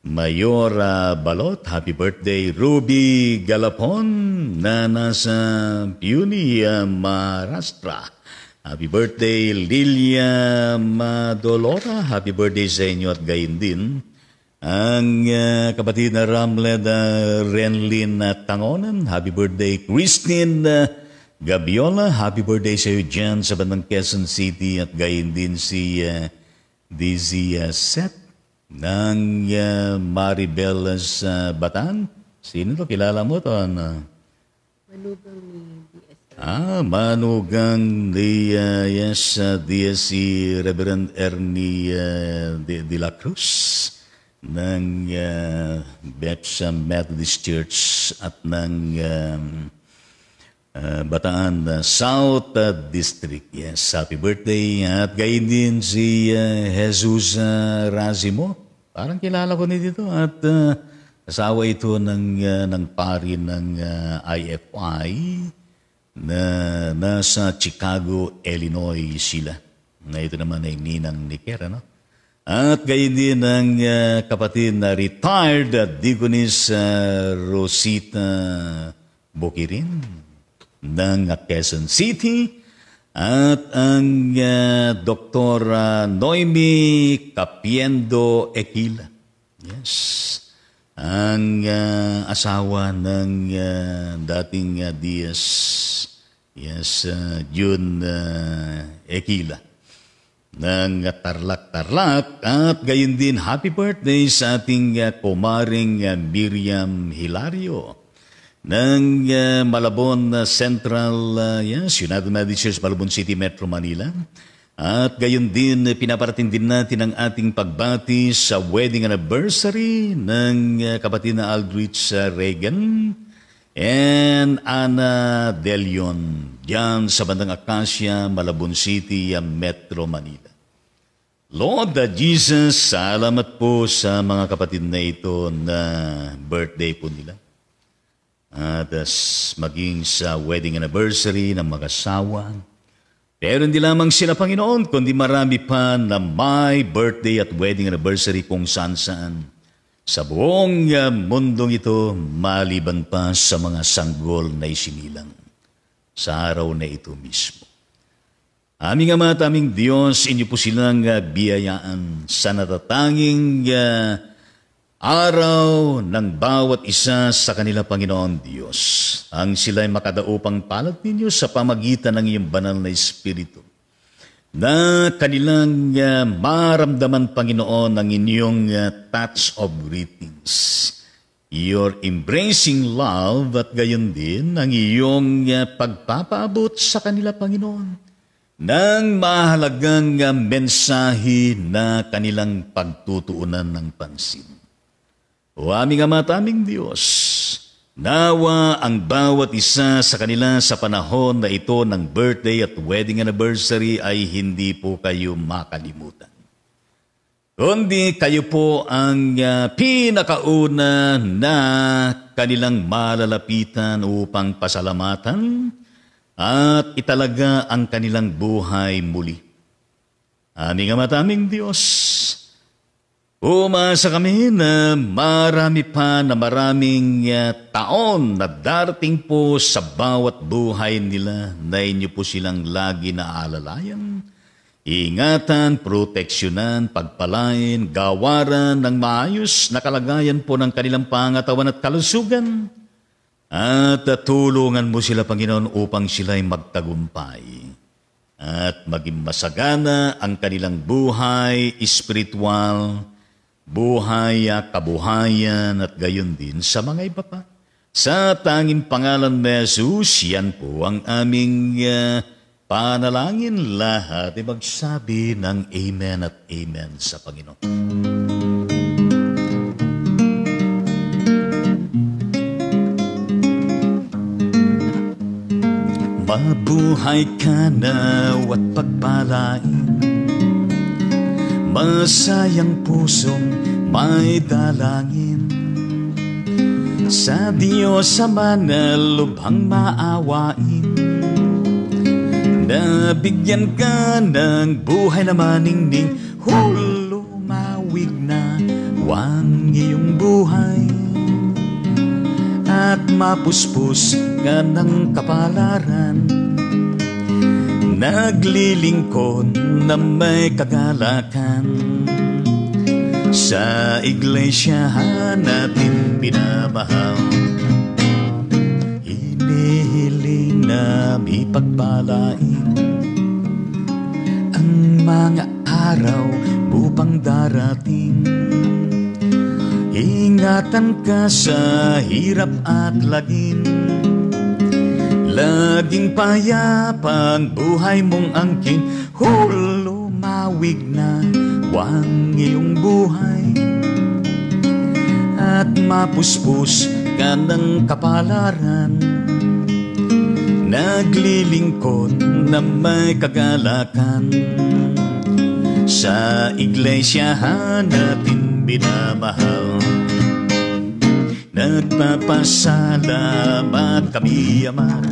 Mayor uh, Balot, happy birthday. Ruby Galapon na nasa Puni, uh, ah, Maharashtra. Happy birthday, Lilia Madolora. Happy birthday sa inyo at gayon din. Ang uh, kapatid na Ramled uh, Renlin uh, Tangonan. Happy birthday, Christine uh, Gabiola. Happy birthday sa iyo dyan sa bandang Quezon City at gayon din si uh, DZ uh, Set ng uh, Maribel sa uh, Batan. Sino to? Kilala mo to? Ano?
Manugang ni
DSC. Ah, manugang ni uh, yes, uh, DSC Reverend Ernie uh, de, de la Cruz ng uh, Betsa Methodist Church at ng um, Ah, Bataan uh, South ah, District. Yes, happy birthday. At gayon din si uh, Jesus uh, Razimo. Parang kilala ko ni dito. At uh, asawa ito ng, uh, ng pari ng uh, IFI na nasa Chicago, Illinois sila. Na ito naman ay ninang ni Kera, no? At gayon din ang uh, kapatid na retired at deaconess uh, Rosita Bukirin ng Quezon City at ang uh, ah, Dr. Ah, Noemi Capiendo Equila. Yes. Ang uh, asawa ng uh, dating uh, Diaz. Yes, uh, June uh, Equila ng Tarlac-Tarlac at gayon din happy birthday sa ating uh, kumaring uh, Miriam Hilario ng uh, Malabon uh, Central, uh, yes, United Methodist Malabon City, Metro Manila. At gayon din, pinaparating din natin ang ating pagbati sa wedding anniversary ng uh, kapatid na Aldrich uh, Reagan and Ana Delion, diyan sa bandang Acacia, Malabon City, uh, Metro Manila. Lord uh, Jesus, salamat po sa mga kapatid na ito na birthday po nila. At as uh, maging sa wedding anniversary ng mag-asawa. Pero hindi lamang sila Panginoon, kundi marami pa na may birthday at wedding anniversary kung saan-saan. Sa buong uh, mundong ito, maliban pa sa mga sanggol na isinilang sa araw na ito mismo. Aming Ama at aming Diyos, inyo po silang uh, biyayaan sa natatanging uh, Araw ng bawat isa sa kanila Panginoon Diyos, ang sila'y makadaupang palad ninyo sa pamagitan ng iyong banal na Espiritu na kanilang uh, maramdaman, Panginoon, ang inyong uh, touch of greetings. Your embracing love at gayon din ang iyong uh, pagpapaabot sa kanila, Panginoon, ng mahalagang uh, mensahe na kanilang pagtutuunan ng pansin. O aming Ama at aming Diyos, nawa ang bawat isa sa kanila sa panahon na ito ng birthday at wedding anniversary ay hindi po kayo makalimutan. Kundi kayo po ang uh, pinakauna na kanilang malalapitan upang pasalamatan at italaga ang kanilang buhay muli. Aming Ama at aming Diyos, Umaasa kami na marami pa na maraming ah, taon na darating po sa bawat buhay nila na inyo po silang lagi na alalayan, ingatan, proteksyonan, pagpalain, gawaran ng maayos na kalagayan po ng kanilang pangatawan at kalusugan, at tulungan mo sila, Panginoon, upang sila'y magtagumpay at maging masagana ang kanilang buhay, espiritual, buhay at kabuhayan at gayon din sa mga iba pa. Sa tanging pangalan ni Jesus, yan po ang aming uh, panalangin lahat. Ibagsabi e ng Amen at Amen sa Panginoon. Mabuhay ka na at pagpalain Masayang pusong may dalangin Sa Diyos ama na maawain Nabigyan ka ng buhay na maningning Hulumawig na wang
iyong buhay
At mapuspos ka ng kapalaran Naglilingkod na may kagalakan Sa iglesia natin pinamahal Hinihiling na
ipagpalain Ang mga araw upang darating Ingatan ka sa hirap at lagim Laging payapan
buhay mong angkin Hulo mawig na wang iyong buhay At mapuspos ka ng kapalaran Naglilingkod na may kagalakan Sa iglesia hanapin binamahal Nagpapasalamat kami, Ama,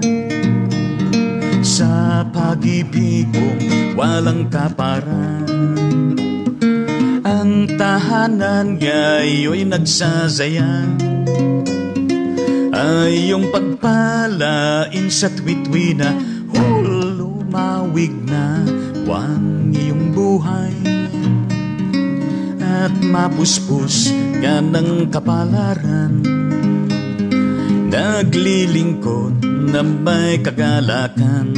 sa pag-ibig mong walang kaparan. Ang tahanan
ngayo'y nagsasaya ay yung pagpalain sa twitwina, oh,
lumawig na wang iyong buhay
at mapuspos ka ng kapalaran Naglilingkod na may kagalakan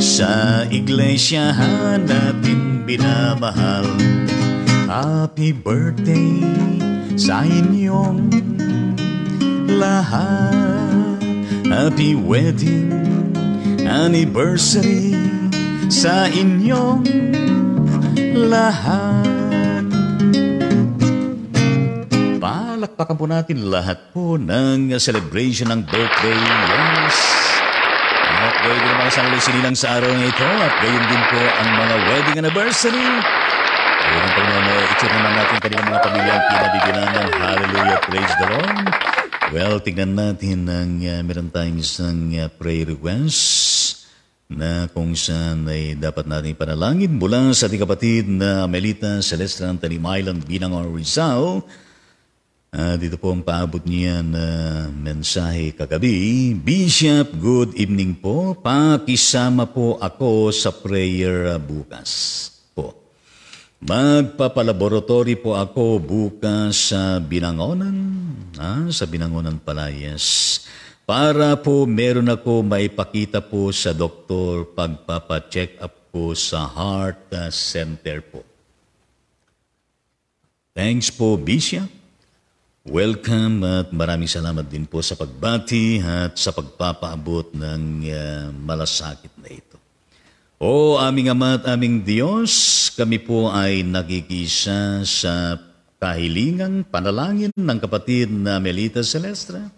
Sa iglesia natin binamahal
Happy birthday sa inyong lahat Happy wedding anniversary sa inyong lahat
palakpakan po natin lahat po ng celebration ng birthday. Yes! At gayon din ang mga lang sa araw na ito at gayon din po ang mga wedding anniversary. Gayon ang pagmamaya, itsura naman natin kanilang mga ang pinabigyan ng Hallelujah, Praise the Lord. Well, tignan natin ang uh, meron tayong isang uh, prayer request na kung saan ay dapat natin panalangin mula sa ating kapatid na Melita Celestra Antanimaylan Binangor Rizal Ah, dito po ang paabot niya na mensahe kagabi. Bishop, good evening po. Pakisama po ako sa prayer bukas po. Magpapalaboratory po ako bukas sa Binangonan, ah, sa Binangonan Palayas. Para po meron ako maipakita po sa doktor pagpapacheck up po sa heart ah, center po. Thanks po, Bishop. Welcome at maraming salamat din po sa pagbati at sa pagpapaabot ng uh, malasakit na ito. O aming Ama at aming Diyos, kami po ay nagigisa sa kahilingang panalangin ng kapatid na Melita Celestra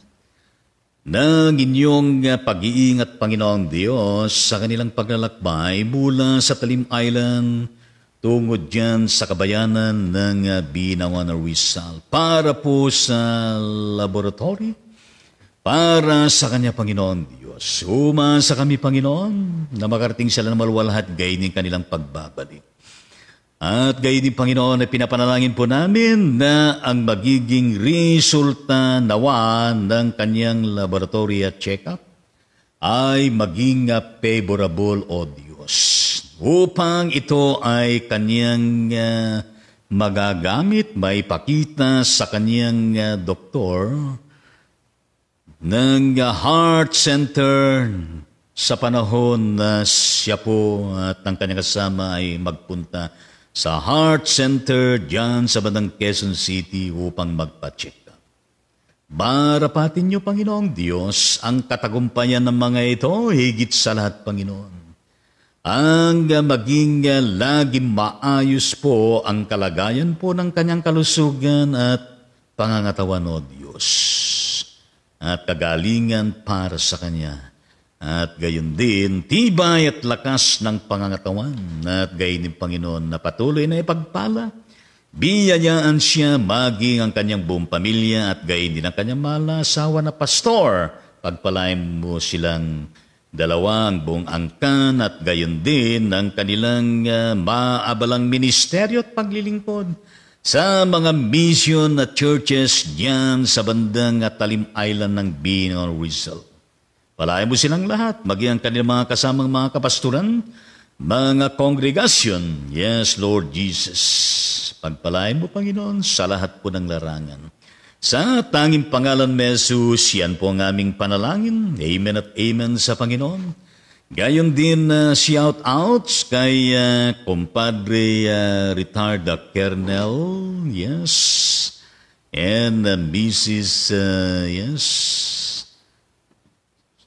ng inyong pag-iingat, Panginoong Diyos, sa kanilang paglalakbay mula sa Talim Island tungod dyan sa kabayanan ng ah, Binawan Rizal para po sa laboratory, para sa kanya Panginoon Diyos. Suma sa kami Panginoon na makarating sila ng maluwalhat gayon ng kanilang pagbabalik. At gayon din Panginoon ay pinapanalangin po namin na ang magiging resulta nawa ng kanyang laboratory at check-up ay maging ah, favorable o Diyos upang ito ay kaniyang uh, magagamit, pakita sa kaniyang uh, doktor ng uh, heart center sa panahon na siya po at ang kanyang kasama ay magpunta sa heart center dyan sa bandang Quezon City upang magpa-check up. Barapatin niyo, Panginoong Diyos, ang katagumpayan ng mga ito higit sa lahat, Panginoon ang maging laging maayos po ang kalagayan po ng kanyang kalusugan at pangangatawan o Diyos at kagalingan para sa Kanya. At gayon din, tibay at lakas ng pangangatawan at gayon ng Panginoon na patuloy na ipagpala. Biyayaan siya maging ang kanyang buong pamilya at gayon din ang kanyang malasawa na pastor. Pagpalain mo silang Dalawa buong angkan at gayon din ang kanilang uh, maabalang ministeryo at paglilingkod sa mga mission at churches diyan sa bandang at Talim Island ng Binoy Rizal. Palayan mo silang lahat, maging ang kanilang mga kasamang mga kapasturan, mga kongregasyon. Yes, Lord Jesus. Pagpalain mo, Panginoon, sa lahat po ng larangan. Sa tanging pangalan ni Jesus, yan po ang aming panalangin. Amen at amen sa Panginoon. Gayon din uh, shout-outs kay uh, Compadre uh, Ritarda Kernel, yes, and uh, Mrs., uh, yes,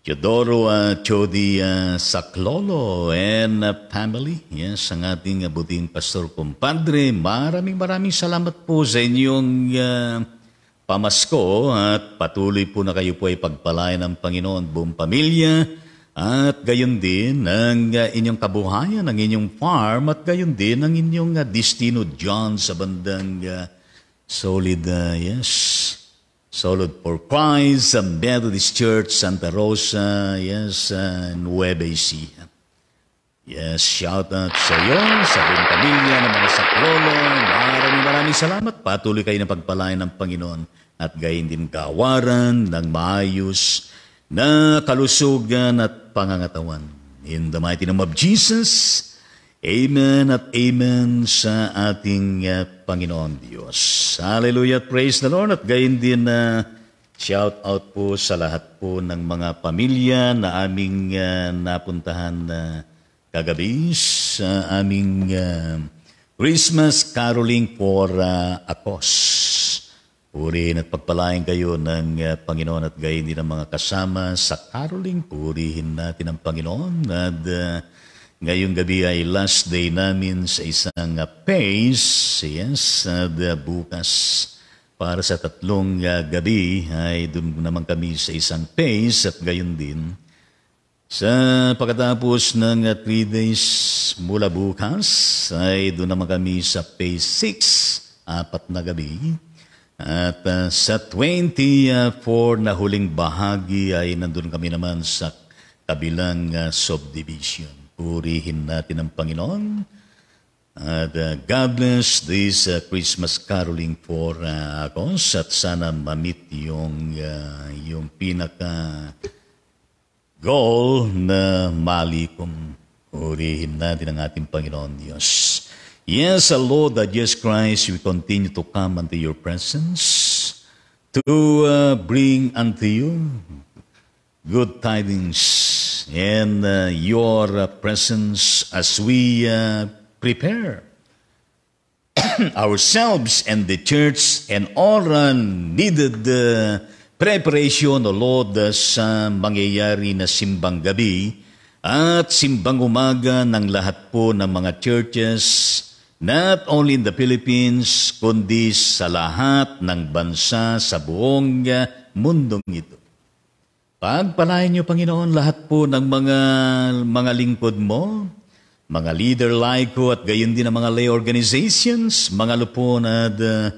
Teodoro uh, Chody uh, Saklolo and uh, family, yes, ang ating uh, buting pastor compadre. Maraming maraming salamat po sa inyong uh, Pamasko at patuloy po na kayo po ay pagpalain ng Panginoon buong pamilya at gayon din ang uh, inyong kabuhayan, ang inyong farm at gayon din ang inyong uh, destino John sa bandang uh, solid, uh, yes, solid for Christ, ang Methodist Church, Santa Rosa, yes, uh, Nueva Ecija. Yes, shout out sa iyo, sa buong pamilya ng mga saklolo. Maraming maraming salamat. Patuloy kayo ng pagpalain ng Panginoon at gayon din kawaran ng maayos na kalusugan at pangangatawan. In the mighty name of Jesus, Amen at Amen sa ating uh, Panginoon Diyos. Hallelujah, at praise the Lord. At gayon din na uh, shout out po sa lahat po ng mga pamilya na aming uh, napuntahan na uh, kagabi sa uh, aming uh, Christmas Caroling for uh, Akos. Purihin at pagpalain kayo ng uh, Panginoon at gayon din ang mga kasama sa Caroling. Purihin natin ang Panginoon at uh, ngayong gabi ay last day namin sa isang uh, phase. Yes, at uh, bukas para sa tatlong uh, gabi ay doon naman kami sa isang phase at gayon din sa pagkatapos ng 3 days mula bukas, ay doon naman kami sa phase 6, apat na gabi. At uh, sa 24 na huling bahagi ay nandun kami naman sa kabilang uh, subdivision. Purihin natin ang Panginoon. At uh, God bless this uh, Christmas caroling for uh, Agos at sana mamit yung, uh, yung pinaka goal na malikom. Purihin natin ang ating Panginoon Diyos. Yes, our Lord, that Jesus Christ, we continue to come unto your presence to uh, bring unto you good tidings and uh, your uh, presence as we uh, prepare ourselves and the church and all needed uh, preparation o Lord sa mangyayari na simbang gabi at simbang umaga ng lahat po ng mga churches not only in the Philippines kundi sa lahat ng bansa sa buong uh, mundong ito. Pagpalain niyo Panginoon lahat po ng mga mga lingkod mo, mga leader laiko at gayon din ang mga lay organizations, mga lupon at uh,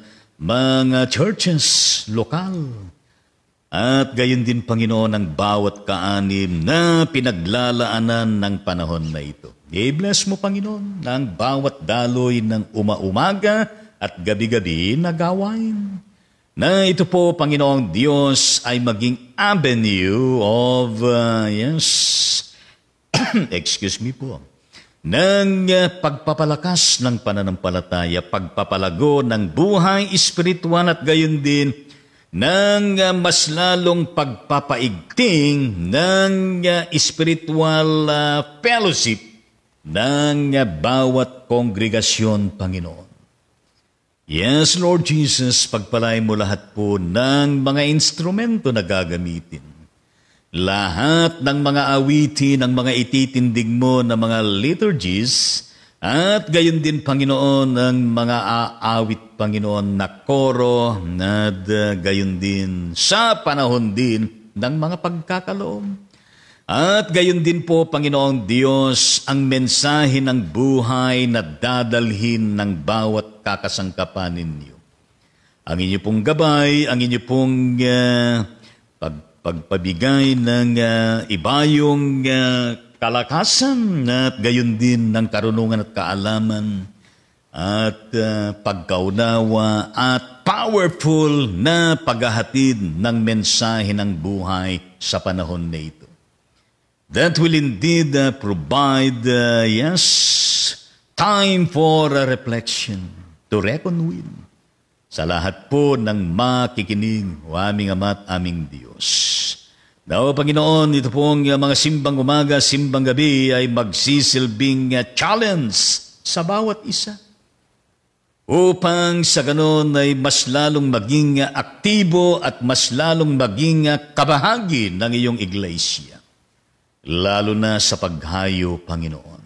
mga churches lokal at gayon din, Panginoon, ang bawat kaanim na pinaglalaanan ng panahon na ito. I-bless mo, Panginoon, na bawat daloy ng umaumaga at gabi-gabi na gawain. Na ito po, Panginoong Diyos, ay maging avenue of, uh, yes, excuse me po, ng uh, pagpapalakas ng pananampalataya, pagpapalago ng buhay espiritual at gayon din ng ah, mas lalong pagpapaigting ng ah, spiritual ah, fellowship ng bawat kongregasyon, Panginoon. Yes, Lord Jesus, pagpalay mo lahat po ng mga instrumento na gagamitin. Lahat ng mga awitin, ng mga ititindig mo na mga liturgies, at gayon din, Panginoon, ang mga aawit, Panginoon, na koro, at gayon din sa panahon din ng mga pagkakaloob. At gayon din po, Panginoong Diyos, ang mensahe ng buhay na dadalhin ng bawat kakasangkapan ninyo. Ang inyo pong gabay, ang inyo pong uh, pag, pagpabigay ng uh, ah, iba uh, ah, kalakasan at gayon din ng karunungan at kaalaman at uh, pagkaunawa at powerful na paghahatid ng mensahe ng buhay sa panahon na ito. That will indeed uh, provide, uh, yes, time for a reflection to reckon with sa lahat po ng makikinig o aming Ama't aming Diyos. Dao Panginoon, ito pong uh, mga simbang umaga, simbang gabi ay magsisilbing uh, challenge sa bawat isa. Upang sa ganun ay mas lalong maging uh, aktibo at mas lalong maging kabahagi ng iyong iglesia. Lalo na sa paghayo, Panginoon.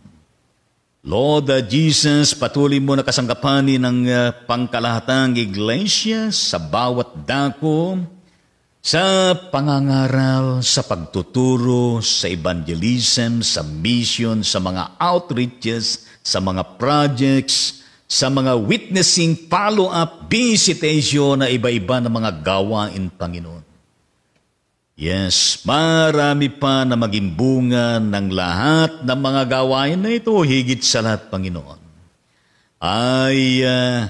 Lord Jesus, patuloy mo na kasangkapanin ng pangkalahatang iglesia sa bawat dako, sa pangangaral, sa pagtuturo, sa evangelism, sa mission, sa mga outreaches, sa mga projects, sa mga witnessing, follow-up, visitation na iba-iba ng mga gawain, Panginoon. Yes, marami pa na maging bunga ng lahat ng mga gawain na ito, higit sa lahat, Panginoon. Ay, uh,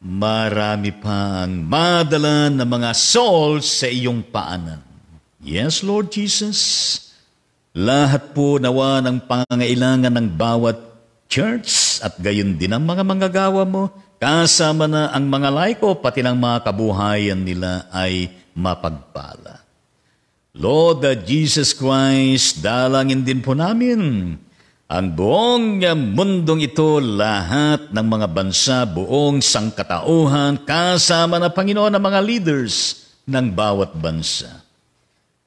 marami pa ang madala ng mga soul sa iyong paanan. Yes, Lord Jesus. Lahat po nawa ng pangangailangan ng bawat church at gayon din ang mga manggagawa mo, kasama na ang mga laiko, pati ng mga kabuhayan nila ay mapagpala. Lord Jesus Christ, dalangin din po namin ang buong mundong ito, lahat ng mga bansa, buong sangkatauhan, kasama na Panginoon ang mga leaders ng bawat bansa.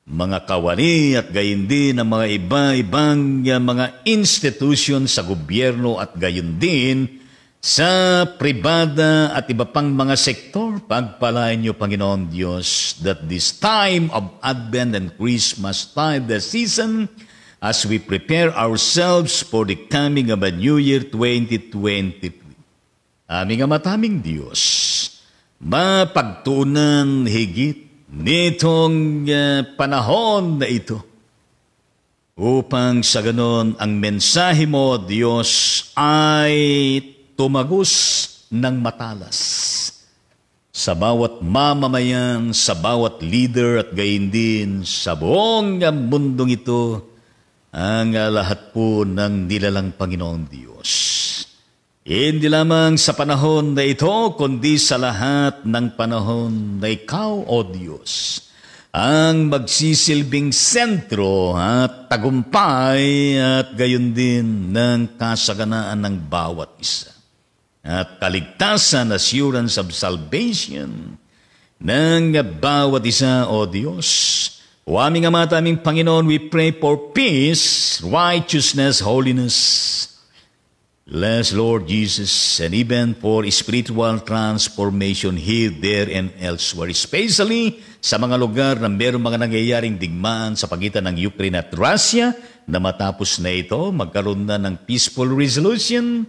Mga kawani at gayon din ang mga iba-ibang uh, mga institution sa gobyerno at gayon din sa pribada at iba pang mga sektor. Pagpalain niyo, Panginoon Diyos, that this time of Advent and Christmas time, the season, as we prepare ourselves for the coming of a new year 2023. Aming Ama taming Diyos, mapagtunan higit nitong ah, panahon na ito upang sa ganon ang mensahe mo, Diyos, ay tumagos ng matalas sa bawat mamamayan, sa bawat leader at gayon din sa buong ah, mundong ito ang lahat po ng nilalang Panginoong Diyos. E hindi lamang sa panahon na ito, kundi sa lahat ng panahon na ikaw, O Diyos, ang magsisilbing sentro at tagumpay at gayon din ng kasaganaan ng bawat isa. At kaligtasan, assurance of salvation ng bawat isa, O Diyos, o aming Ama at aming Panginoon, we pray for peace, righteousness, holiness. Bless, Lord Jesus, and even for spiritual transformation here, there, and elsewhere, especially sa mga lugar na mayroong mga nangyayaring digmaan sa pagitan ng Ukraine at Russia, na matapos na ito, magkaroon na ng peaceful resolution,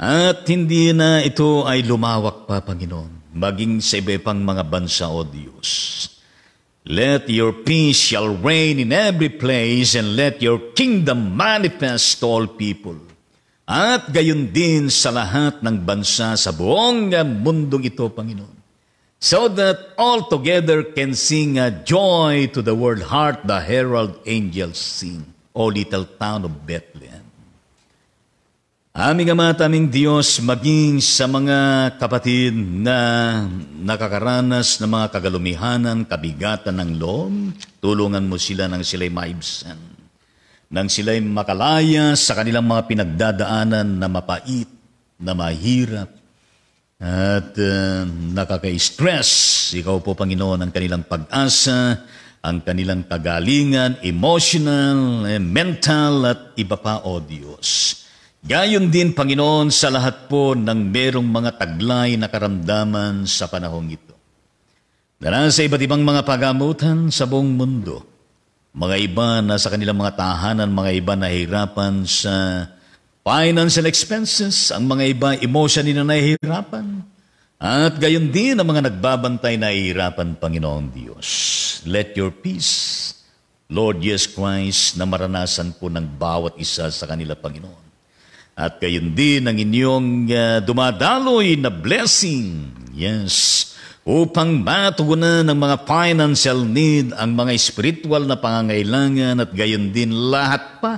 at hindi na ito ay lumawak pa, Panginoon, maging sa iba pang mga bansa o Diyos. Let your peace shall reign in every place and let your kingdom manifest to all people. At gayon din sa lahat ng bansa sa buong mundong ito, Panginoon. So that all together can sing a joy to the world heart, the herald angels sing. O little town of Bethlehem. Aming Ama at aming Diyos, maging sa mga kapatid na nakakaranas ng mga kagalumihanan, kabigatan ng loob, tulungan mo sila nang sila'y maibsan. Nang sila'y makalaya sa kanilang mga pinagdadaanan na mapait, na mahirap, at uh, nakaka-stress. Ikaw po, Panginoon, ang kanilang pag-asa, ang kanilang kagalingan, emotional, eh, mental, at iba pa, O oh, Diyos. Gayon din, Panginoon, sa lahat po ng merong mga taglay na karamdaman sa panahong ito. Dala sa iba't ibang mga pagamutan sa buong mundo. Mga iba na sa kanilang mga tahanan, mga iba na hirapan sa financial expenses, ang mga iba emotionally na nahihirapan. At gayon din ang mga nagbabantay na hirapan, Panginoong Diyos. Let your peace, Lord Jesus Christ, na maranasan po ng bawat isa sa kanila, Panginoon at gayon din ang inyong uh, dumadaloy na blessing. Yes, upang matugunan ng mga financial need, ang mga spiritual na pangangailangan at gayon din lahat pa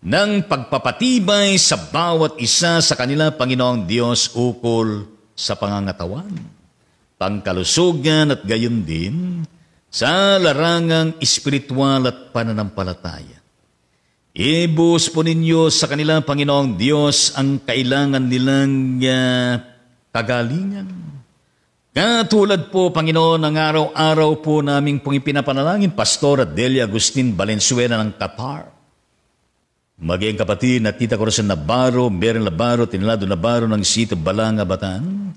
ng pagpapatibay sa bawat isa sa kanila, Panginoong Diyos, ukol sa pangangatawan, pangkalusugan at gayon din sa larangang espiritual at pananampalataya. Ibuhos po ninyo sa kanilang Panginoong Diyos ang kailangan nilang uh, kagalingan. Katulad po, Panginoon, ang araw-araw po namin pong ipinapanalangin, Pastor Adelia Agustin Valenzuela ng Qatar. Maging kapatid na tita ko sa Navarro, Mary Navarro, Tinlado Navarro ng Sito Balanga, Batan.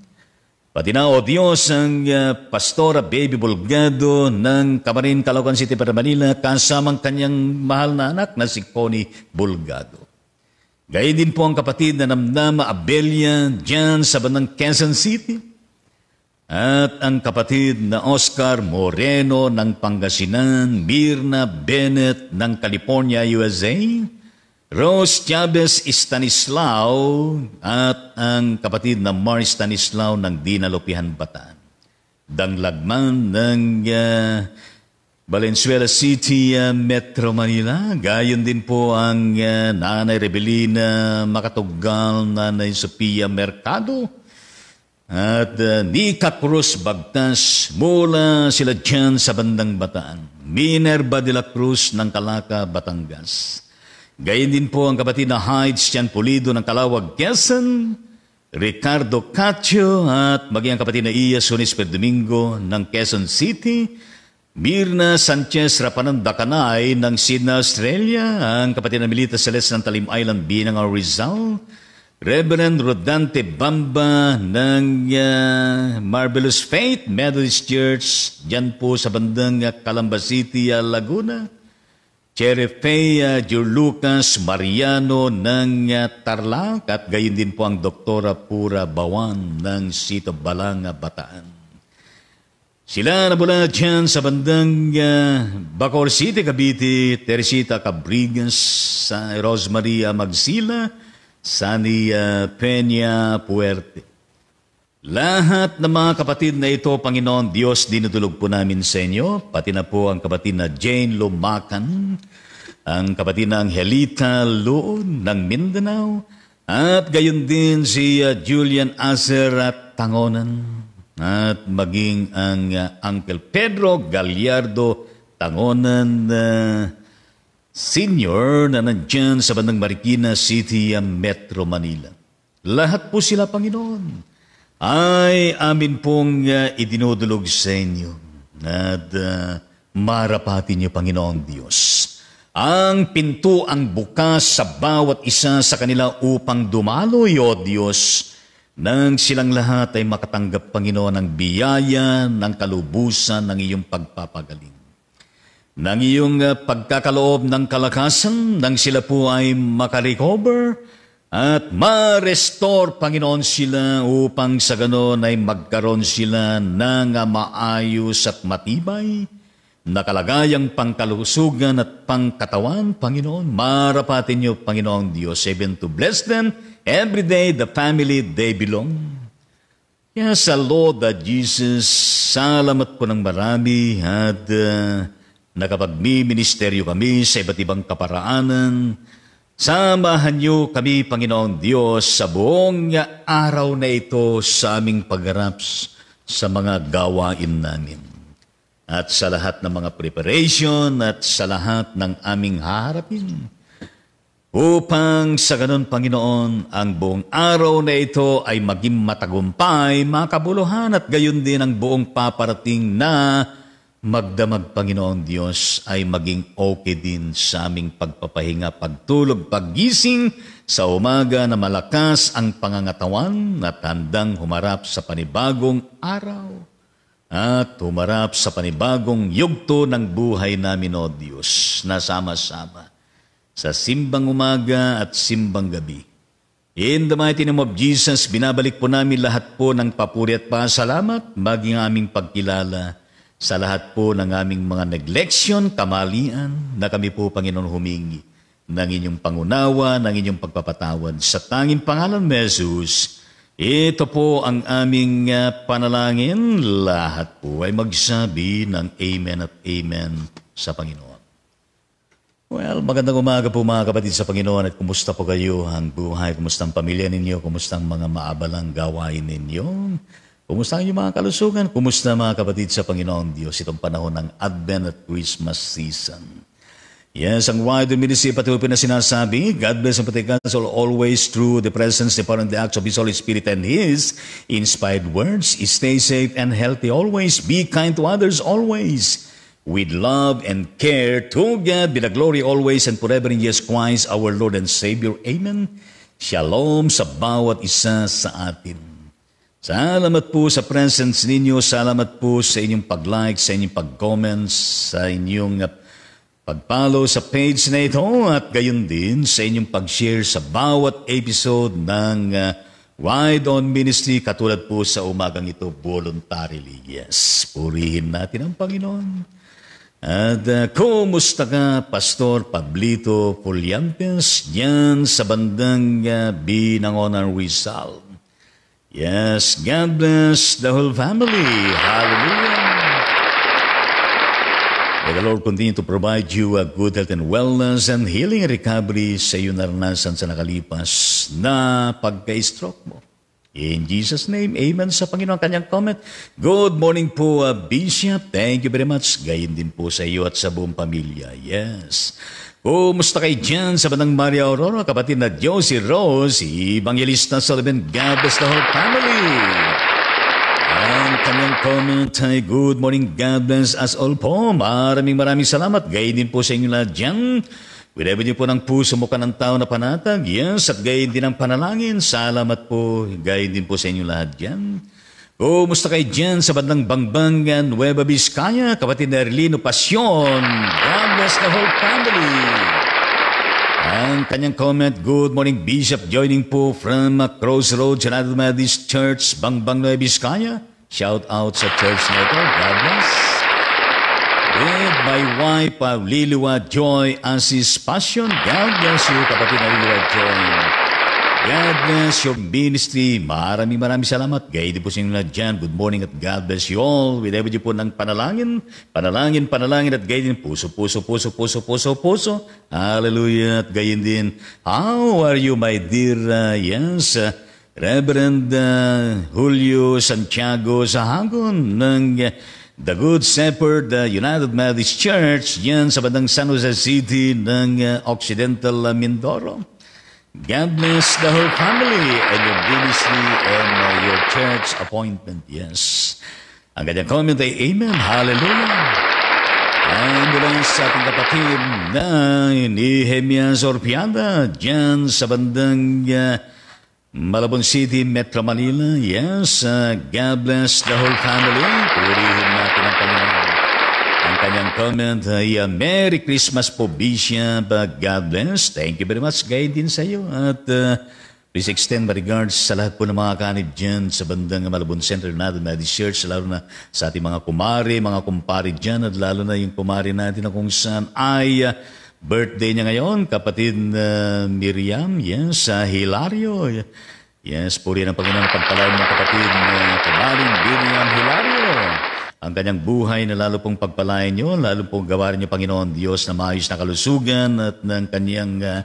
Patinaw, O Diyos, ang ah, Pastora Baby Bulgado ng Camarin, Caloocan City, para Manila, kasamang kanyang mahal na anak na si Connie Bulgado. Gaya din po ang kapatid na namnama Abelia dyan sa bandang Quezon City. At ang kapatid na Oscar Moreno ng Pangasinan, Mirna Bennett ng California, USA Rose Chavez Stanislao at ang kapatid na Mar Stanislao ng Dinalupihan Bataan. Danglagman ng uh, Valenzuela City, uh, Metro Manila. Gayon din po ang uh, Nanay Rebelina Makatugal, Nanay Sophia Mercado, at uh, ni Cruz Bagtas mula sila dyan sa bandang Bataan. Minerva de la Cruz ng Calaca, Batangas. Gayun din po ang kapatid na Hides, Tian Pulido ng Kalawag, Quezon, Ricardo Cacho at maging ang kapatid na Iya Sonis Perdomingo ng Quezon City, Mirna Sanchez Rapanan Dakanay ng Sydney, Australia, ang kapatid na Milita Celeste ng Talim Island, Binangaw, Rizal, Reverend Rodante Bamba ng uh, Marvelous Faith Methodist Church, dyan po sa bandang Kalamba uh, City, uh, Laguna. Cherefea Jurlucas Mariano ng ah, Tarlac at gayon din po ang Doktora Pura Bawan ng Sito Balanga Bataan. Sila na mula dyan sa bandang uh, ah, Bacor City, Cavite, Teresita Cabrigas, Rosmaria Magsila, Sania uh, Peña Puerte. Lahat ng mga kapatid na ito, Panginoon Diyos, dinudulog po namin sa inyo, pati na po ang kapatid na Jane Lumacan, ang kapatid na Angelita Loon ng Mindanao, at gayon din si uh, Julian Azer at Tangonan, at maging ang uh, Uncle Pedro Gallardo Tangonan uh, Senior na nandyan sa bandang Marikina City, uh, Metro Manila. Lahat po sila, Panginoon ay amin pong uh, idinudulog sa inyo at uh, marapati niyo, Panginoong Diyos, ang pinto ang bukas sa bawat isa sa kanila upang dumaloy, O Diyos, nang silang lahat ay makatanggap, Panginoon, ng biyaya, ng kalubusan, ng iyong pagpapagaling. Nang iyong uh, pagkakaloob ng kalakasan, nang sila po ay makarecover, recover at ma-restore, Panginoon, sila upang sa ganon ay magkaroon sila ng maayos at matibay na kalagayang pangkalusugan at pangkatawan, Panginoon. Marapatin niyo, Panginoong Diyos, even to bless them every day, the family they belong. Kaya yes, sa Lord that ah, Jesus, salamat po ng marami at uh, ah, nakapagmi-ministeryo kami sa iba't ibang kaparaanan Samahan niyo kami, Panginoong Diyos, sa buong araw na ito sa aming pagharap sa mga gawain namin. At sa lahat ng mga preparation at sa lahat ng aming haharapin. Upang sa ganun, Panginoon, ang buong araw na ito ay maging matagumpay, makabuluhan at gayon din ang buong paparating na magdamag Panginoon Diyos ay maging okay din sa aming pagpapahinga, pagtulog, paggising sa umaga na malakas ang pangangatawan na handang humarap sa panibagong araw at humarap sa panibagong yugto ng buhay namin, O Diyos, na sama-sama sa simbang umaga at simbang gabi. In the mighty name of Jesus, binabalik po namin lahat po ng papuri at pasalamat, maging aming pagkilala sa lahat po ng aming mga negleksyon, kamalian, na kami po, Panginoon, humingi ng inyong pangunawa, ng inyong pagpapatawad. Sa tanging pangalan, Jesus, ito po ang aming ah, panalangin. Lahat po ay magsabi ng Amen at Amen sa Panginoon. Well, magandang umaga po mga kapatid sa Panginoon at kumusta po kayo ang buhay, kumusta ang pamilya ninyo, kumusta ang mga maabalang gawain ninyo. Kumusta ang mga kalusugan? Kumusta mga kapatid sa Panginoong Diyos itong panahon ng Advent at Christmas season? Yes, ang wide ministry pati na sinasabi, God bless and protect us always through the presence, the power, and the acts of His Holy Spirit and His inspired words. Stay safe and healthy always. Be kind to others always. With love and care, to God be the glory always and forever in Jesus Christ, our Lord and Savior. Amen. Shalom sa bawat isa sa atin. Salamat po sa presence ninyo. Salamat po sa inyong pag-like, sa inyong pag-comments, sa inyong uh, pag-follow sa page na ito at gayon din sa inyong pag-share sa bawat episode ng uh, Wide On Ministry katulad po sa umagang ito voluntarily. Yes, purihin natin ang Panginoon. At uh, kumusta ka, Pastor Pablito Puliantes, yan sa bandang uh, Binangonan Rizal. Yes, God bless the whole family. Hallelujah. May the Lord continue to provide you a good health and wellness and healing and recovery sa iyong naranasan sa nakalipas na pagka-stroke mo. In Jesus' name, amen sa Panginoon kanyang comment. Good morning po, uh, Bishop. Thank you very much. Gayun din po sa iyo at sa buong pamilya. Yes. Oh, musta kay dyan sa Banang Maria Aurora, kapatid na Josie Rose, Evangelista Sullivan, God bless the whole family. Ang kanyang comment ay, Good morning, God bless us all po. Maraming maraming salamat. Gay din po sa inyo lahat dyan. Wherever niyo po ng puso mo ka ng tao na panatag, yes, at gayon din ang panalangin. Salamat po. Gayon din po sa inyo lahat dyan. Oh, musta kay dyan sa bandang Bangbangan, Nueva Vizcaya, kapatid na Erlino Pasyon. God bless the whole family. Ang kanyang comment, Good morning, Bishop. Joining po from Crossroads United Methodist Church, Bangbang Nueva Vizcaya. Shout out sa church na ito. God bless. With my wife, uh, Liliwa Joy his Passion. God bless you, kapatid na Liliwa Joy. God bless your ministry. Maraming maraming salamat. Gaydi po sa dyan. Good morning at God bless you all. With every po ng panalangin, panalangin, panalangin at gayin Puso, puso, puso, puso, puso, puso. Hallelujah at gayin din. How are you my dear? Uh, yes, uh, Reverend uh, Julio Santiago sa hangon ng uh, The Good Shepherd uh, United Methodist Church yan sa bandang San Jose City ng uh, Occidental uh, Mindoro. God bless the whole family and your ministry and uh, your church appointment. Yes. Ang kanyang comment ay Amen. Hallelujah. Ay mula sa ating kapatid na ni Hemias Orpiada dyan sa bandang uh, Malabon City, Metro Manila. Yes, uh, God bless the whole family. Purihin natin ang Panginoon kanyang comment ay uh, Merry Christmas po, Bishop. Uh, God bless. Thank you very much. Gay din sa iyo. At uh, please extend my regards sa lahat po ng mga kanib dyan sa bandang Malabon Center natin na church, lalo na sa ating mga kumari, mga kumpari dyan, at lalo na yung kumari natin na kung saan ay uh, birthday niya ngayon, kapatid uh, Miriam, yes, sa uh, Hilario. Yes, puri ng Panginoon ng pagpalain mga kapatid na uh, kumaring Miriam Hilario ang kanyang buhay na lalo pong pagpalain niyo, lalo pong gawarin niyo, Panginoon Diyos, na maayos na kalusugan at ng kanyang uh,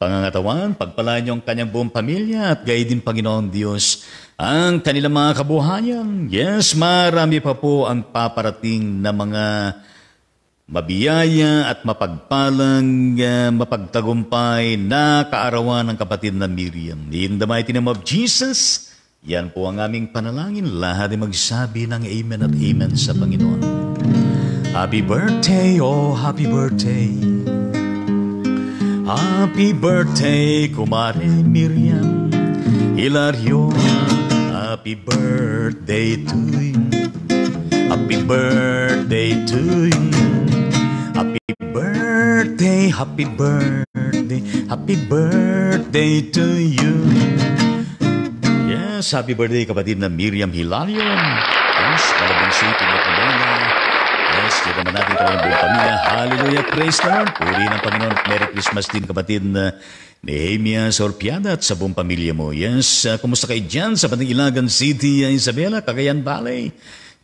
pangangatawan, pagpalain niyo ang kanyang buong pamilya at din Panginoon Diyos, ang kanilang mga kabuhayan. Yes, marami pa po ang paparating na mga mabiyaya at mapagpalang, uh, mapagtagumpay na kaarawan ng kapatid na Miriam. In the mighty name of Jesus, yan po ang aming panalangin. Lahat ay magsabi ng Amen at Amen sa Panginoon. Happy birthday, oh happy birthday. Happy birthday, Kumare Miriam Hilario. Happy birthday to you. Happy birthday to you. Happy birthday, happy birthday, happy birthday to you. Advance, happy birthday kapatid na Miriam Hilarion. Yes, palabang sweet na kumuna. Yes, kita naman natin ito ng buong pamilya. Hallelujah, praise the Lord. Puri ng Panginoon. Merry Christmas din kapatid na Nehemia Sorpiada at sa buong pamilya mo. Yes, ah, kumusta kayo dyan sa Ilagan City, ah, Isabela, Cagayan Valley?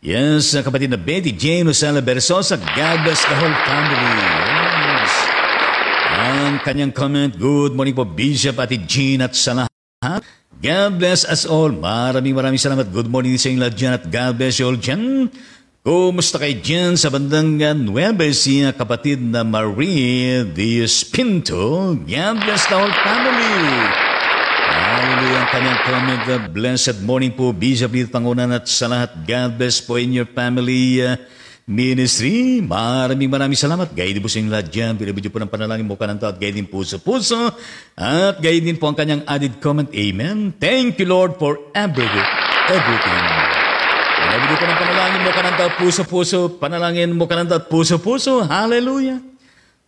Yes, ah, kapatid na Betty Jane Osala Bersosa, God bless the whole family. Yes. Ang kanyang comment, good morning po Bishop Ati Jean at sa lahat. God bless us all. Maraming maraming salamat. Good morning sa inyo lahat dyan at God bless you all dyan. Kumusta kayo dyan sa bandang ah, Nueva ah, Ecija, kapatid na Marie de Espinto? God bless the whole family. Hallelujah. Ang kanyang comment, ah, blessed morning po, Bishop Lito Pangunan at sa lahat. God bless po in your family. Uh, Ministry, maraming maraming salamat. din po sa inyong lahat dyan. Binibidyo po ng panalangin mo kanan ng tao at guide din po puso. At guide din po ang kanyang added comment. Amen. Thank you, Lord, for everything. everything. Binibidyo po ng panalangin mo ka ng at puso-puso. Panalangin mo kanan ng tao at puso-puso. Hallelujah.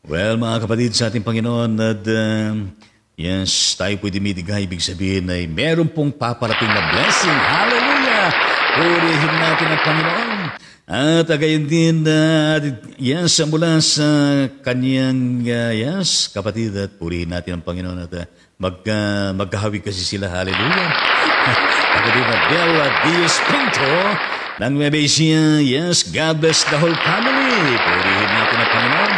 Well, mga kapatid sa ating Panginoon, at, uh, yes, tayo po dimidigay. Ibig sabihin ay meron pong paparating na blessing. Hallelujah. Purihin natin ang Panginoon. At agayon din na uh, yes, mula sa kanyang uh, yes, kapatid at purihin natin ang Panginoon at uh, mag, uh, kasi sila. Hallelujah. kapatid na uh, Bella Diaz Pinto ng Webesia. Yes, God bless the whole family. Purihin natin ang Panginoon.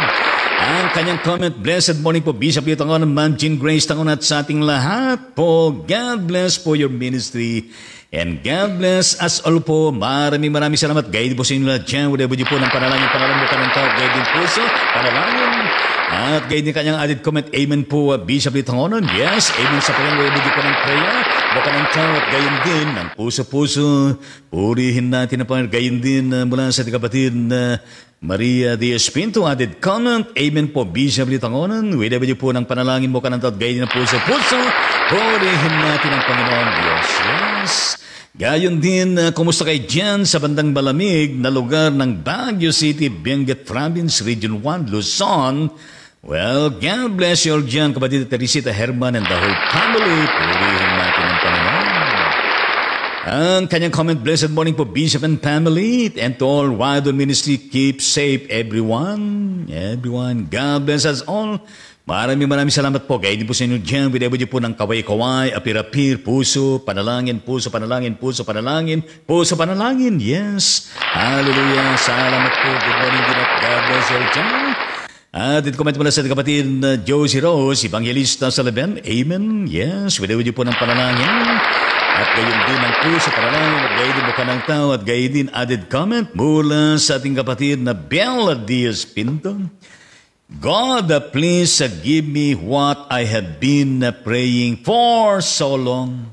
Ang kanyang comment, blessed morning po, Bishop Lito Ma'am Jean Grace Tangon at sa ating lahat po. God bless po your ministry. And God bless us all po. Maraming maraming salamat. Guide po sa inyo lahat dyan. Wala po ng panalangin, panalangin, panalangin, guide din puso, panalangin. At guide din kanyang added comment. Amen po, ah, Bishop Litangonon. Yes, amen sa panalangin. Wala po ng prayer. Baka ng at gayon din ng puso-puso. Purihin natin na pangalan. Gayon din uh, mula sa kapatid na uh, Maria Diaz Pinto added comment, Amen po, Bishop Litangonan. Winabi niyo po ng panalangin mo ka ng taot, gayon na puso-puso. Purihin natin ang Panginoon. Yes, yes. Gayon din, uh, kumusta kay Jan sa bandang malamig na lugar ng Baguio City, Benguet Province, Region 1, Luzon? Well, God bless you all dyan, kapatid Teresita Herman and the whole family. Purihin natin ang Panginoon. Ang kanyang comment, Blessed morning po, Bishop and family, and to all Wildon Ministry, keep safe everyone. Everyone, God bless us all. Maraming maraming salamat po. Kaya din po sa inyo dyan. Binibod po ng kaway-kaway, apir-apir, puso, panalangin, puso, panalangin, puso, panalangin, puso, panalangin. Yes. Hallelujah. Salamat po. Good morning, God. God bless you all at it comment mo na sa kapatid na uh, Josie Rose, Evangelista Salaban. Amen. Yes, binibod niyo po ng panalangin. At gayon din ang puso panalangin at gayon din ka ng tao at gayon din added comment mula sa ating kapatid na Bella Diaz Pinto. God, uh, please uh, give me what I have been uh, praying for so long.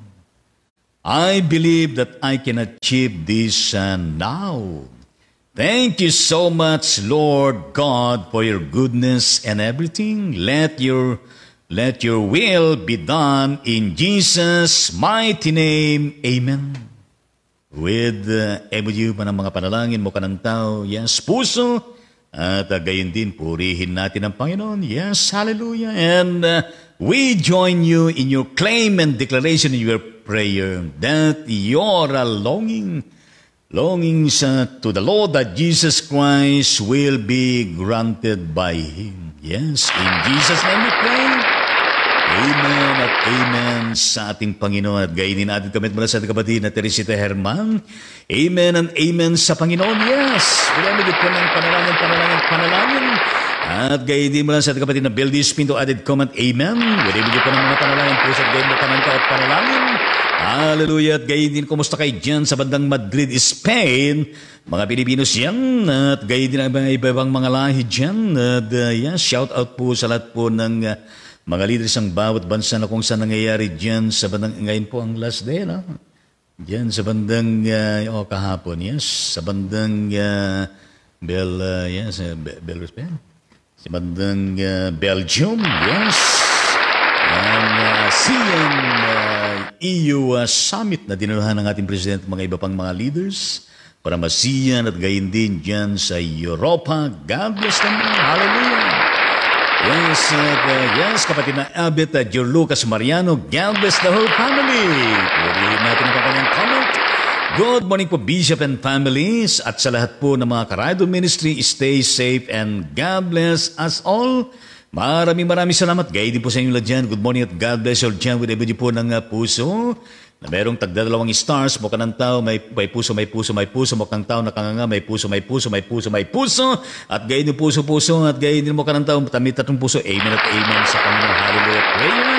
I believe that I can achieve this now. Thank you so much, Lord God, for your goodness and everything. Let your let your will be done in Jesus' mighty name. Amen. With uh, emoji pa ng mga panalangin, mukha ng tao, yes, puso, at uh, gayon din, purihin natin ang Panginoon. Yes, hallelujah. And uh, we join you in your claim and declaration in your prayer that your longing, longings uh, to the Lord that Jesus Christ will be granted by Him. Yes, in Jesus' name we pray. Amen at amen sa ating Panginoon. At gainin natin kami mula sa ating kapatid na Teresita Herman. Amen and amen sa Panginoon. Yes! Pinamigit ka ng panalangin, panalangin, panalangin. At gainin mula sa ating kapatid na Beldis Pinto added comment, Amen. Pinamigit ka ng mga panalangin, puso at gainin mo ka at panalangin. Hallelujah! At gayon din, kumusta kayo dyan sa bandang Madrid, Spain? Mga Pilipino yan, at gayon din ang iba-ibang mga lahi dyan. At uh, yeah, shout out po sa lahat po ng uh, mga leaders ng bawat bansa na kung saan nangyayari dyan sa bandang, ngayon po ang last day, no? Dyan sa bandang, uh, o oh, kahapon, yes, sa bandang uh, Bel, uh, yes, uh, Belarus ba? Sa bandang uh, Belgium, yes. Ang uh, ASEAN uh, EU uh, Summit na dinulahan ng ating Presidente mga iba pang mga leaders para masiyan at gayon din dyan sa Europa. God bless them. Hallelujah. Yes, at uh, yes, kapatid na Abet at your Lucas Mariano Galvez, the whole family. Purihin natin ang kanyang comment. Good morning po, Bishop and families, at sa lahat po ng mga Karaydo Ministry, stay safe and God bless us all. Maraming maraming salamat. Gaya din po sa inyo lahat dyan. Good morning at God bless you all dyan with everybody po ng ah, puso na merong tagdadalawang stars, mukha ng tao, may, may puso, may puso, may puso, ng tao nakanganga, may puso, may puso, may puso, may puso, at gayon yung puso, puso, at gayon din mukha ng tao, tamit tatlong puso, amen at amen sa Panginoon, hallelujah, prayer.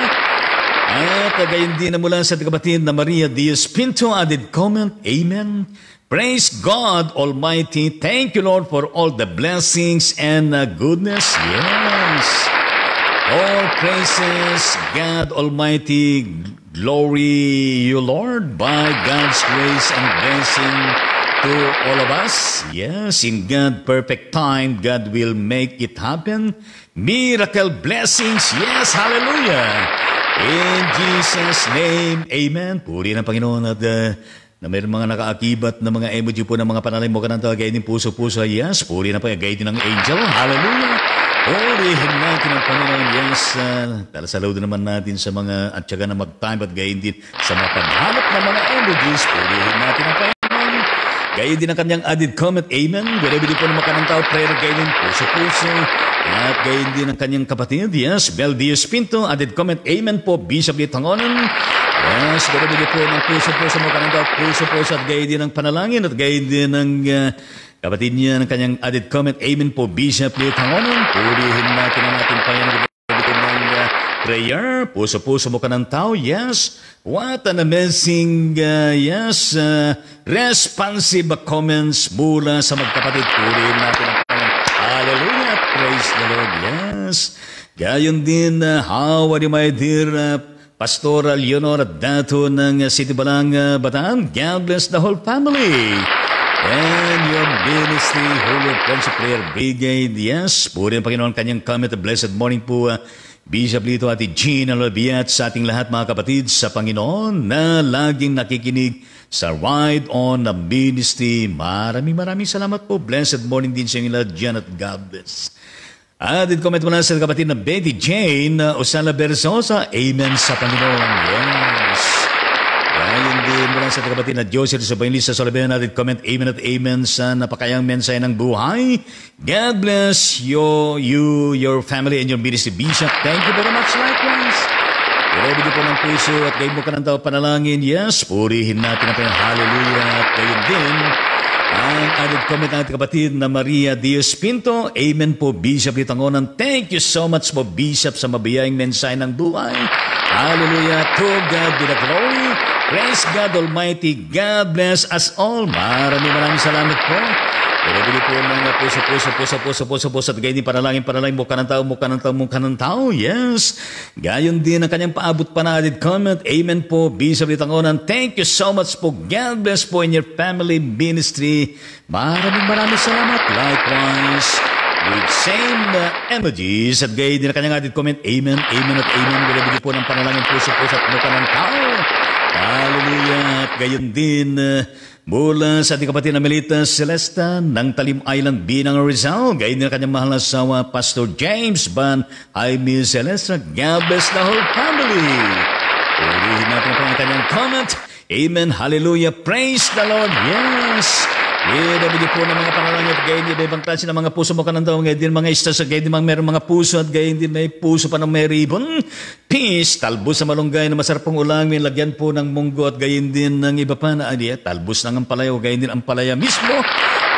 At gayon din na mula sa kabatid na Maria Diaz Pinto added comment, amen. Praise God Almighty. Thank you, Lord, for all the blessings and uh, goodness. Yes. All praises, God Almighty. Glory you, Lord, by God's grace and blessing to all of us. Yes, in God, perfect time, God will make it happen. Miracle blessings. Yes, hallelujah. In Jesus' name, amen. Puri ng Panginoon at uh, na mayroon mga nakaakibat na mga emoji po ng mga panalim mo ka ng ng puso-puso. Yes, puri na po, agay din ng angel. Hallelujah. Holy natin ang Panginoon Yes, uh, talasalaw din naman natin sa mga at syaga na mag-time at gayon din sa mga paghanap ng mga energies. Purihin natin ang Panginoon. Gayon din ang kanyang added comment. Amen. Binibili po naman ka ng tao. Prayer gayon din. Puso-puso. At gayon din ang kanyang kapatid. Yes, Bel Diaz Pinto. Added comment. Amen po. Bishop Litangonan. Yes, binibili po ng puso-puso mga ka ng tao. Puso-puso at gayon din ang panalangin at gayon din ang... Uh, Kapatid niya ng kanyang added comment, amen po, Bishop Leo Tangonon. Purihin natin ang ating Panginoon ng uh, prayer. Puso-puso mo ka ng tao, yes. What an amazing, uh, yes, uh, responsive comments mula sa magkapatid. Purihin natin ang Panginoon. Hallelujah, praise the Lord, yes. Gayon din, uh, how are you, my dear uh, Pastor Leonor at dato ng uh, City Balang, uh, Bataan? God bless the whole family. And your ministry, Holy Friends of Prayer Brigade. Yes, puri ang Panginoon kanyang comment. Blessed morning po, uh, Bishop Lito at Gina Lobia at sa ating lahat mga kapatid sa Panginoon na laging nakikinig sa Ride On na Ministry. Maraming maraming salamat po. Blessed morning din sa inyo lahat dyan at God bless. At comment mo na sa kapatid na Betty Jane uh, Osala Berzosa. Amen sa Panginoon. Yes sa kapatid na Diyos, ito sa Pangilisa sa labi natin comment, amen at amen sa napakayang mensahe ng buhay. God bless you, you, your family, and your ministry. Bishop, thank you very much likewise. Grabe niyo po ng puso at gayon mo ka ng tao panalangin. Yes, purihin natin ang pinang hallelujah at gayon din. Ang added comment natin kapatid na Maria Dios Pinto. Amen po, Bishop Litangonan. Thank you so much po, Bishop, sa mabiyayang mensahe ng buhay. Hallelujah to God be the glory. Praise God Almighty. God bless us all. Maraming maraming salamat po. Pinabili po ng mga puso, puso, puso, puso, puso, puso, at gayon din panalangin, panalangin, mukha ng tao, mukha ng tao, mukha ng tao, yes. Gayon din ang kanyang paabot panalid comment, amen po, Bishop Litangonan, thank you so much po, God bless po in your family ministry. Maraming maraming salamat, likewise, with same uh, emojis, at gayon din ang kanyang added comment, amen, amen at amen, pinabili po ng panalangin, puso, puso, at mukha ng tao. Hallelujah. At gayon din, eh, mula sa ating kapatid na Melita Celesta ng Talim Island, Binang Rizal, gayon din ang kanyang mahal na asawa, Pastor James Van Jaime Celesta. God bless the whole family. Purihin natin po ang kanyang comment. Amen. Hallelujah. Praise the Lord. Yes. Idabigay po ng mga pangalan at gayon din ibang klase ng mga puso mo kanandang mga din mga istas at gayon din mga meron mga puso at gayon din may puso pa ng may ribbon. Peace, talbos sa malunggay na masarap pong ulang, may lagyan po ng munggo at gayon din ng iba pa na adiya. Talbos ng ang palaya o gayon din ang palaya mismo.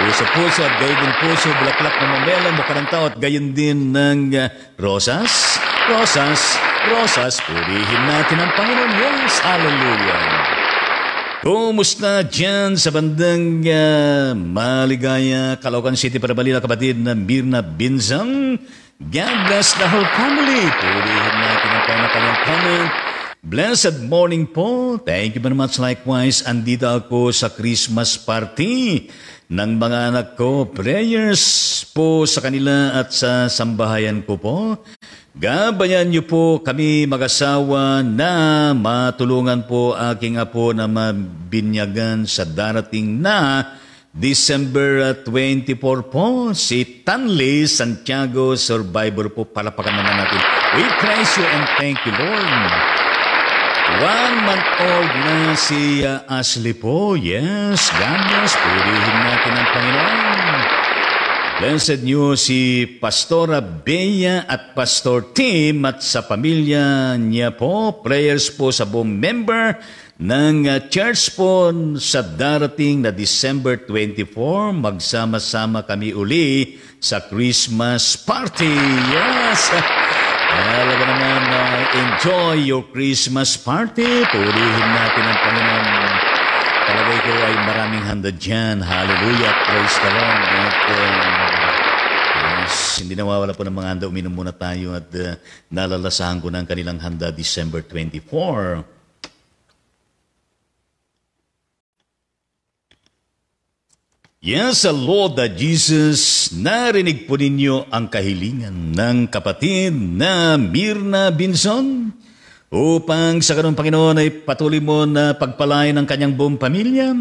Puso-puso at gayon din puso, bulaklak ng mamela, mukha ng tao at gayon din ng uh, rosas. Rosas, rosas, purihin natin ang Panginoon. Yes, hallelujah. Kumusta dyan sa bandang uh, Maligaya, Caloocan City para balila kapatid na Mirna Binzam? God bless the whole family. Purihin natin ang panakalang comment. Blessed morning po. Thank you very much. Likewise, andito ako sa Christmas party ng mga anak ko. Prayers po sa kanila at sa sambahayan ko po. Gabayan niyo po kami mag-asawa na matulungan po aking apo na mabinyagan sa darating na December 24 po, si Tanley Santiago Survivor po. Palapakan naman natin. We praise you and thank you, Lord. One month old na si uh, Ashley po. Yes, God bless. Purihin natin ang Panginoon. Blessed niyo si Pastora Bea at Pastor Tim at sa pamilya niya po. Prayers po sa buong member ng uh, church po sa darating na December 24. Magsama-sama kami uli sa Christmas party. Yes! Alam naman na uh, enjoy your Christmas party. Purihin natin ang Panginoon. Palagay ko ay maraming handa dyan. Hallelujah. Praise the Lord. At, hindi nawawala po ng mga handa. Uminom muna tayo at uh, nalalasahan ko na ang kanilang handa December 24. Yes, the Lord that Jesus, narinig po ninyo ang kahilingan ng kapatid na Mirna Binson upang sa kanong Panginoon ay patuloy mo na pagpalain ang kanyang buong pamilya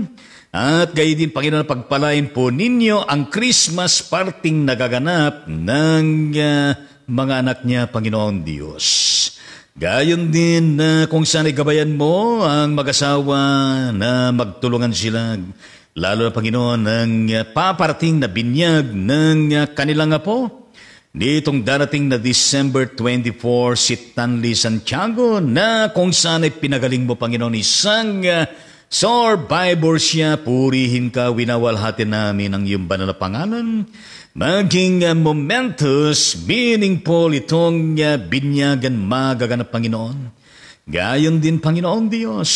at gayon din, Panginoon, pagpalain po ninyo ang Christmas parting nagaganap ng uh, mga anak niya, Panginoon Diyos. Gayon din na uh, kung saan gabayan mo ang mag-asawa na magtulungan sila, lalo na Panginoon, ng uh, ah, paparting na binyag ng uh, ah, nga po. Nitong darating na December 24, si Tanli Santiago na kung saan ay pinagaling mo, Panginoon, isang uh, Survivor siya, purihin ka, winawalhati namin ang iyong banal na pangalan. Maging uh, momentous, meaningful itong ah, binyagan magaganap Panginoon. Gayon din, Panginoon Diyos,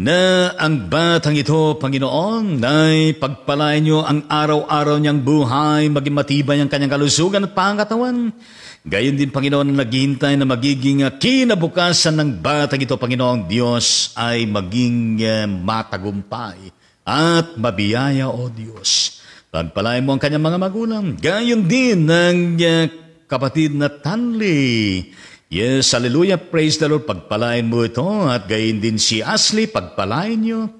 na ang batang ito, Panginoon, ay pagpalain niyo ang araw-araw niyang buhay, maging matibay ang kanyang kalusugan at pangkatawan. Gayon din, Panginoon, na naghihintay na magiging ah, kinabukasan ng batang ito, Panginoong Diyos, ay maging eh, matagumpay at mabiyaya, O Diyos. Pagpalain mo ang kanyang mga magulang. Gayon din ng eh, kapatid na Tanli. Yes, hallelujah, praise the Lord. Pagpalain mo ito at gayon din si Ashley, pagpalain niyo.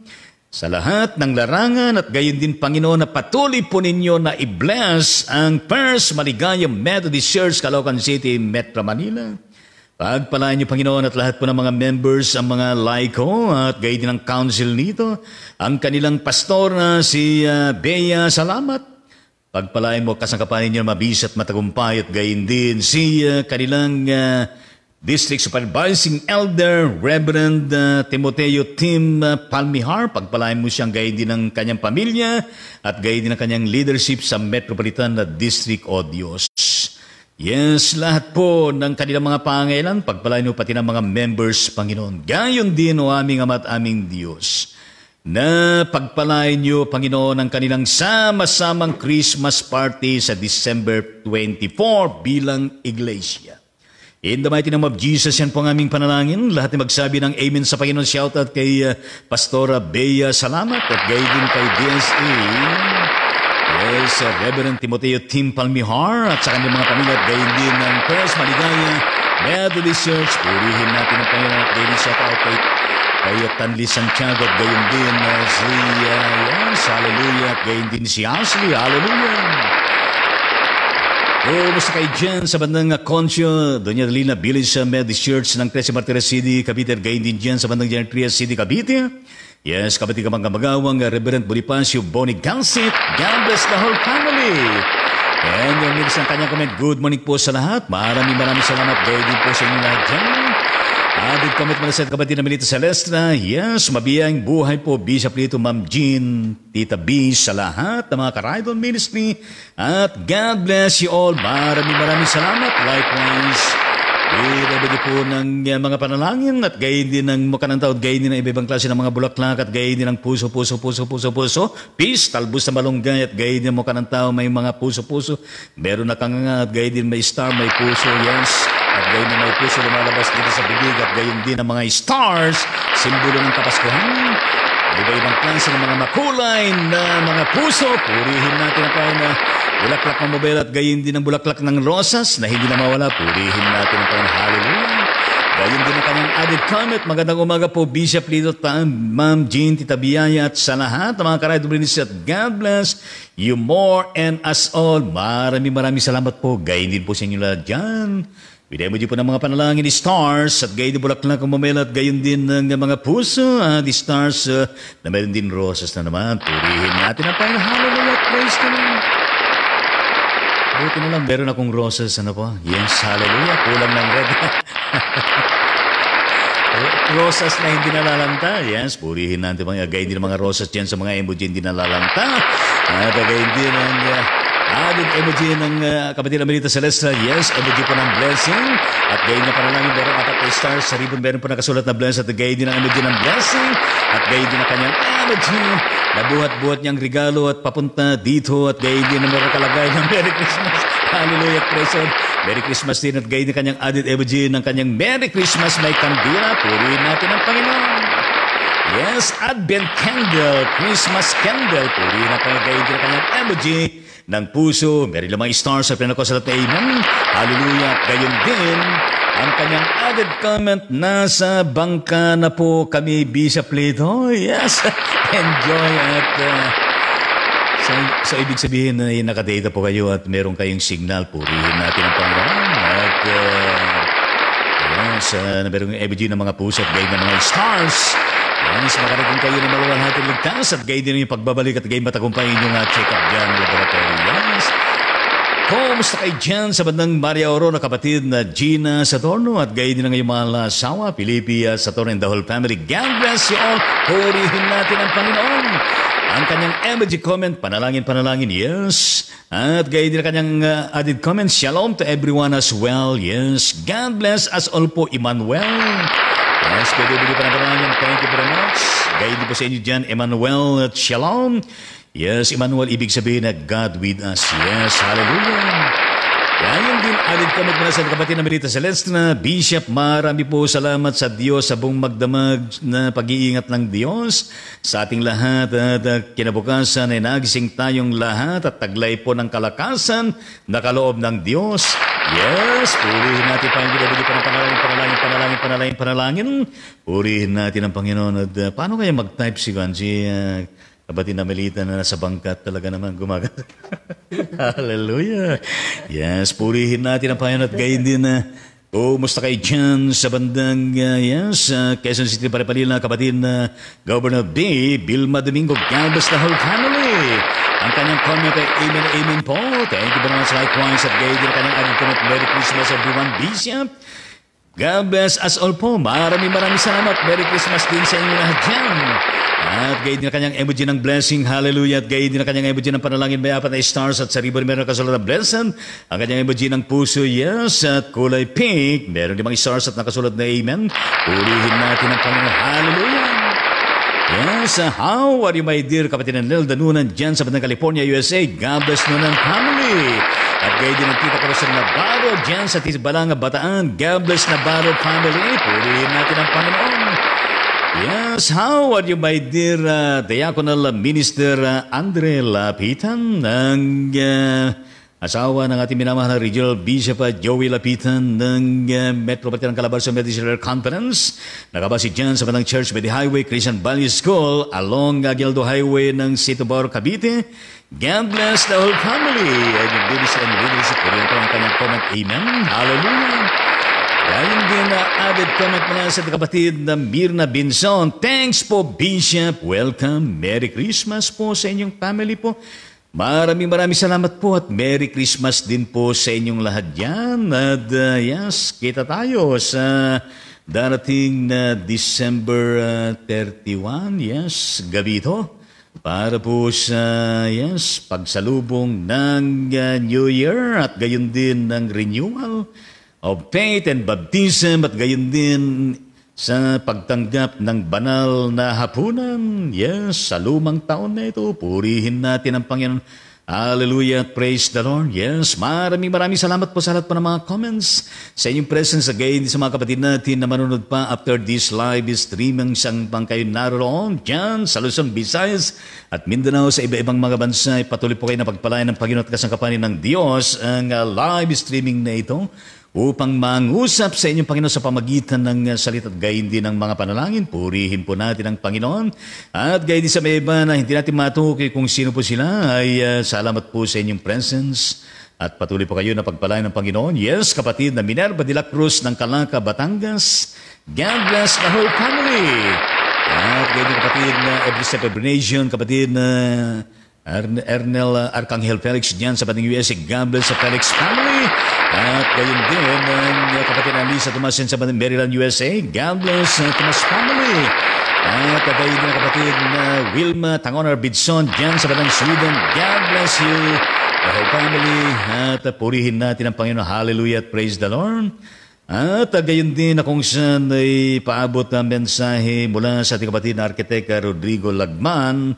Sa lahat ng larangan at gayon din Panginoon na patuloy po ninyo na i-bless ang First Maligayang Methodist Church, Caloocan City, Metro Manila. Pagpalaan niyo Panginoon at lahat po ng mga members, ang mga laiko at gayon din ang council nito, ang kanilang pastor na si uh, Bea Salamat. Pagpalain mo kasangkapanin niyo mabisa at matagumpay at gayon din si uh, kanilang uh, District Supervising Elder Reverend uh, Timoteo Tim uh, Palmihar, pagpalain mo siyang gaydin ng kanyang pamilya at gaydin ng kanyang leadership sa Metropolitan na District o Dios. Yes, lahat po ng kanilang mga pangailan, pagpalain mo pati ng mga members, Panginoon. Gayon din o aming Ama at aming Diyos na pagpalain niyo, Panginoon, ang kanilang sama-samang Christmas party sa December 24 bilang iglesia. In the mighty name of Jesus, yan po ang aming panalangin. Lahat na magsabi ng Amen sa Panginoon. Shout out kay uh, Pastora Bea Salamat at gayon din kay DSE. Yes, uh, Reverend Timoteo Tim Palmihar at sa kanyang mga pamilya at gayon din ng Pres Maligaya Methodist Church. Purihin natin ang Panginoon at gayon shout out kay kay Tanli Santiago at gayon din uh, si uh, yes, Hallelujah at gayon din si Ashley. Hallelujah. Eh, basta kay Jen sa bandang Concio, Doña Adelina Village sa Medis Church ng Tres Martires City, Cavite, gayon din Jen sa bandang Trias City, Cavite. Yes, kapatid ka mga magawang, uh, Reverend Bonifacio Boni Gansit, God bless the whole family. And yung mga ng kanyang comment, good morning po sa lahat. Maraming maraming salamat, gayon din po sa inyo lahat dyan. Adit kamit malaset kapatid na Milita Celestra. Yes, mabiyang buhay po Bishop Lito, Ma'am Jean, Tita B, sa lahat ng mga Karaydon Ministry. At God bless you all. Maraming maraming salamat. Likewise, Pinabili po ng uh, mga panalangin at gayon din ng makanantaw at gayon din ng iba-ibang klase ng mga bulaklak at gayon din ng puso, puso, puso, puso, puso. Peace, talbus na malunggay at gayon din ng tao may mga puso, puso. Meron na kanganga at gayon din may star, may puso. Yes. At gayon na may puso lumalabas dito sa bibig at gayon din ang mga stars, simbolo ng Kapaskuhan. Iba-ibang klase ng mga makulay na mga puso. Purihin natin ang kaya na bulaklak ng mobile at gayon din ang bulaklak ng rosas na hindi na mawala. Purihin natin ang kaya hallelujah. Gayon din ang kanyang added comment. Magandang umaga po, Bishop Lito, Ma'am Jean Titabiyaya at sa lahat ng mga karayad Brinis at God bless you more and us all. Marami maraming salamat po. Gayon din po sa inyo lahat dyan. Pinemo po ng mga panalangin ni Stars at gayon bulaklak ang mamela at gayon din ng mga puso at uh, Stars uh, na meron din roses na naman. Purihin natin ang Panginoon. Hallelujah. Praise the Lord. Buti na lang, meron akong roses. Ano po? Yes, hallelujah. Kulang ng red. roses na hindi nalalanta. Yes, purihin natin mga gayon din ang mga roses dyan sa mga emoji hindi nalalanta. At gayon din ang... Uh, Added emoji ng uh, kapatid Amelita Celestial. Yes, emoji po ng blessing. At gayon na para lang yung meron apat na stars. Sa ribbon meron po nakasulat na blessing. at gayon din ang emoji ng blessing. At gayon din ang kanyang emoji. Nabuhat-buhat niyang regalo at papunta dito at gayon din ang meron kalagay ng Merry Christmas. Hallelujah, praise God. Merry Christmas din at gayon din kanyang added emoji ng kanyang Merry Christmas. May kandila, purihin natin ang Panginoon. Yes, Advent Candle, Christmas Candle. Puri na kayo kayo din kanyang emoji ng puso. Meron lamang stars sa pinakasalat na Amen. Hallelujah. Gayun din, ang kanyang added comment, nasa bangka na po kami, Bishop Lito. Oh, yes. Enjoy at... Uh, so, so, ibig sabihin na uh, nakadata po kayo at meron kayong signal. Purihin natin ang Panginoon. At uh, yes, uh, meron yung ng mga puso at gayon ng mga stars. Mas makarating kayo ng maluwalhating ligtas at gayon din yung pagbabalik at gayon matagumpayin yung uh, ah, check-up dyan laboratory. Yes. Kumusta kayo dyan sa bandang Maria Oro na kapatid na Gina Satorno at gayon din ang iyong mga lasawa, Pilipia, ah, Satorno and the whole family. God bless you all. Purihin natin ang Panginoon. Ang kanyang emoji comment, panalangin, panalangin, yes. At gayon din ang kanyang uh, added comment, shalom to everyone as well, yes. God bless us all po, Emmanuel. Yes, pwede bigyan pa ng pangalan. Thank you very much. Guide po sa inyo dyan, Emmanuel Shalom. Yes, Emmanuel, ibig sabihin na God with us. Yes, hallelujah. Ganyan din alit ka magmula sa kapatid na Merita Celeste na Bishop, marami po salamat sa Diyos sa buong magdamag na pag-iingat ng Diyos sa ating lahat at uh, kinabukasan ay nagising tayong lahat at taglay po ng kalakasan na kaloob ng Diyos. Yes, purihin natin Panginoon, bigyan pa ng panalangin, panalangin, panalangin, panalangin, panalangin. Purihin natin ang Panginoon. At uh, paano kaya mag-type si Ganji? Uh, Kabati na malita na nasa bangkat talaga naman gumagana. Hallelujah. Yes, purihin natin ang Panginoon at gayon din na uh, musta kayo dyan sa bandang, uh, yes, uh, Quezon City para palila, kapatid na uh, Governor B. Bilma Domingo. God bless the whole family. Ang kanyang comment ay amen, amen po. Thank you very much likewise at gayon din ang kanyang agad Merry Christmas everyone, Bishop. God bless us all po. Marami marami salamat. Merry Christmas din sa inyo lahat dyan. At gayon din ang kanyang emoji ng blessing. Hallelujah. At gayon din ang kanyang emoji ng panalangin. May apat na stars at sa ribbon meron kasulat na blessing. Ang kanyang emoji ng puso, yes. At kulay pink. Meron limang stars at nakasulat na amen. Purihin natin ang Panginoon. Hallelujah. Yes, uh, how are you, my dear kapatid ng Lil Danunan dyan sa Bandang California, USA? God bless Nunan family. At gayon din ang tita ko sa Navarro dyan sa Tisbalanga, Bataan. God bless Navarro family. Purihin natin ang Panginoon. Yes, how are you, my dear uh, Diaconal Minister uh, Andre Lapitan ng uh, asawa ng ating minamahal na Regional Bishop uh, Joey Lapitan ng uh, Metropolitan Calabar sa Medicinal Conference. Nakabasi dyan sa Manang Church by the Highway Christian Valley School along Aguildo Highway ng Sitobor, Cavite. God bless the whole family. And your babies and ladies, ito ang kanyang comment. Amen. Hallelujah. Galing din na added comment mula sa kapatid na Mirna Binson. Thanks po, Bishop. Welcome. Merry Christmas po sa inyong family po. Maraming maraming salamat po at Merry Christmas din po sa inyong lahat yan. At uh, yes, kita tayo sa darating na December uh, 31, yes, gabi ito. Para po sa, yes, pagsalubong ng uh, New Year at gayon din ng renewal of faith and baptism at gayon din sa pagtanggap ng banal na hapunan. Yes, sa lumang taon na ito, purihin natin ang Panginoon. Hallelujah, praise the Lord. Yes, maraming maraming salamat po sa lahat po ng mga comments, sa inyong presence again sa mga kapatid natin na manunod pa after this live streaming siyang pang kayo naroon dyan sa Luzon, Visayas at Mindanao sa iba-ibang mga bansa. Patuloy po kayo na pagpalain ng Panginoon at kasangkapanin ng Diyos ang ah, live streaming na ito upang mangusap sa inyong Panginoon sa pamagitan ng uh, salita at gayon din ng mga panalangin. Purihin po natin ang Panginoon at gayon din sa may iba na hindi natin matukoy kung sino po sila ay uh, salamat po sa inyong presence at patuloy po kayo na pagpalain ng Panginoon. Yes, kapatid na Minerva de la Cruz ng Calangca, Batangas. God bless the whole family. At din kapatid na every step kapatid na uh, Ern Ernel uh, Arcangel Felix dyan sa pating USA God bless sa Felix family. At gayon din ang eh, uh, kapatid na Lisa Tomasin sa pating Maryland, USA. God bless sa uh, Tomas family. At gayon din ang kapatid na Wilma Tangonar Bidson dyan sa pating Sweden. God bless you. The whole family. At purihin natin ang Panginoon. Hallelujah. at Praise the Lord. At gayon din na kung saan ay paabot ang mensahe mula sa ating kapatid na arkitekta Rodrigo Lagman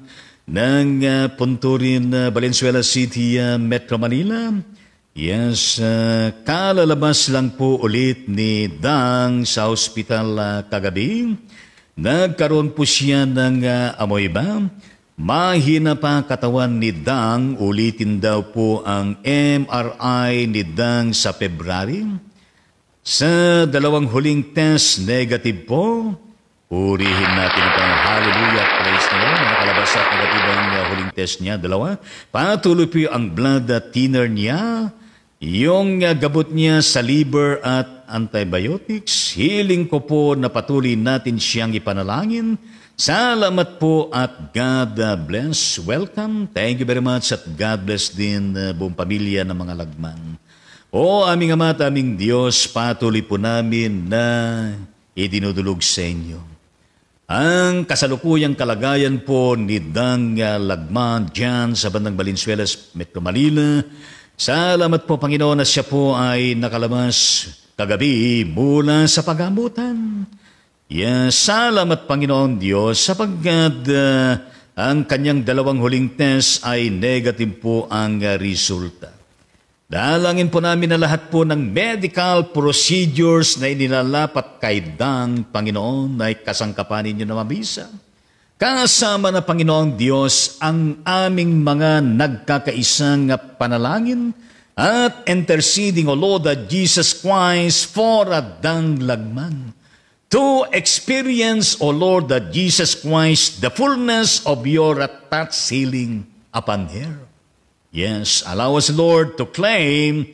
ng uh, Punturin, uh, Valenzuela City, uh, Metro Manila. Yes, uh, kalalabas lang po ulit ni Dang sa hospital uh, kagabi. Nagkaroon po siya ng uh, amoy ba? Mahina pa katawan ni Dang, ulitin daw po ang MRI ni Dang sa February. Sa dalawang huling test, negative po. Purihin natin ang Hallelujah, praise na Lord. Nakalabas at negatibang uh, huling test niya, dalawa. Patuloy po ang blood thinner niya, yung uh, gabot niya sa liver at antibiotics. Hiling ko po na patuloy natin siyang ipanalangin. Salamat po at God uh, bless. Welcome. Thank you very much at God bless din uh, buong pamilya ng mga lagman. O aming Ama at aming Diyos, patuloy po namin na idinudulog sa inyo ang kasalukuyang kalagayan po ni Dang Lagman dyan sa bandang Balinsuelas, Metro Manila. Salamat po Panginoon na siya po ay nakalabas kagabi mula sa pagamutan. Yes, salamat Panginoon Diyos sapagkat uh, ang kanyang dalawang huling test ay negative po ang resulta. Dalangin po namin na lahat po ng medical procedures na inilalapat kay Dang Panginoon ay kasangkapan ninyo na mabisa. Kasama na Panginoong Diyos ang aming mga nagkakaisang panalangin at interceding, O Lord, that Jesus Christ for Dang Lagman. To experience, O Lord, that Jesus Christ, the fullness of your attached healing upon here. Yes, allow us, Lord, to claim,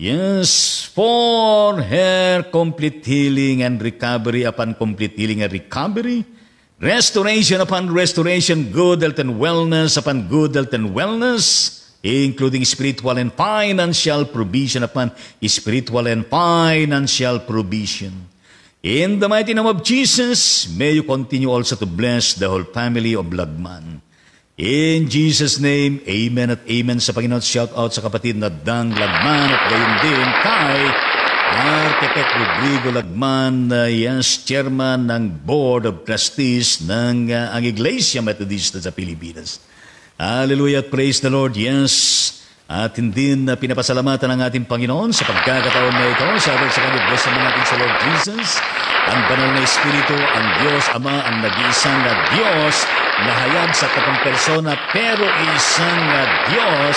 yes, for her complete healing and recovery upon complete healing and recovery, restoration upon restoration, good health and wellness upon good health and wellness, including spiritual and financial provision upon spiritual and financial provision. In the mighty name of Jesus, may you continue also to bless the whole family of Lagman. In Jesus' name, Amen at Amen sa Panginoon. Shout out sa kapatid na Dang Lagman at gayon din kay Architect Rodrigo Lagman, uh, yes, chairman ng Board of Trustees ng uh, ang Iglesia Methodista sa Pilipinas. Hallelujah, at praise the Lord, yes. At hindi na pinapasalamatan ang ating Panginoon sa pagkakataon na ito. Sabi sa kanya, bless ng ating sa Lord Jesus. Ang banal na Espiritu, ang Diyos Ama, ang nag-iisang na Diyos, na hayag sa tatlong persona, pero isang na Diyos,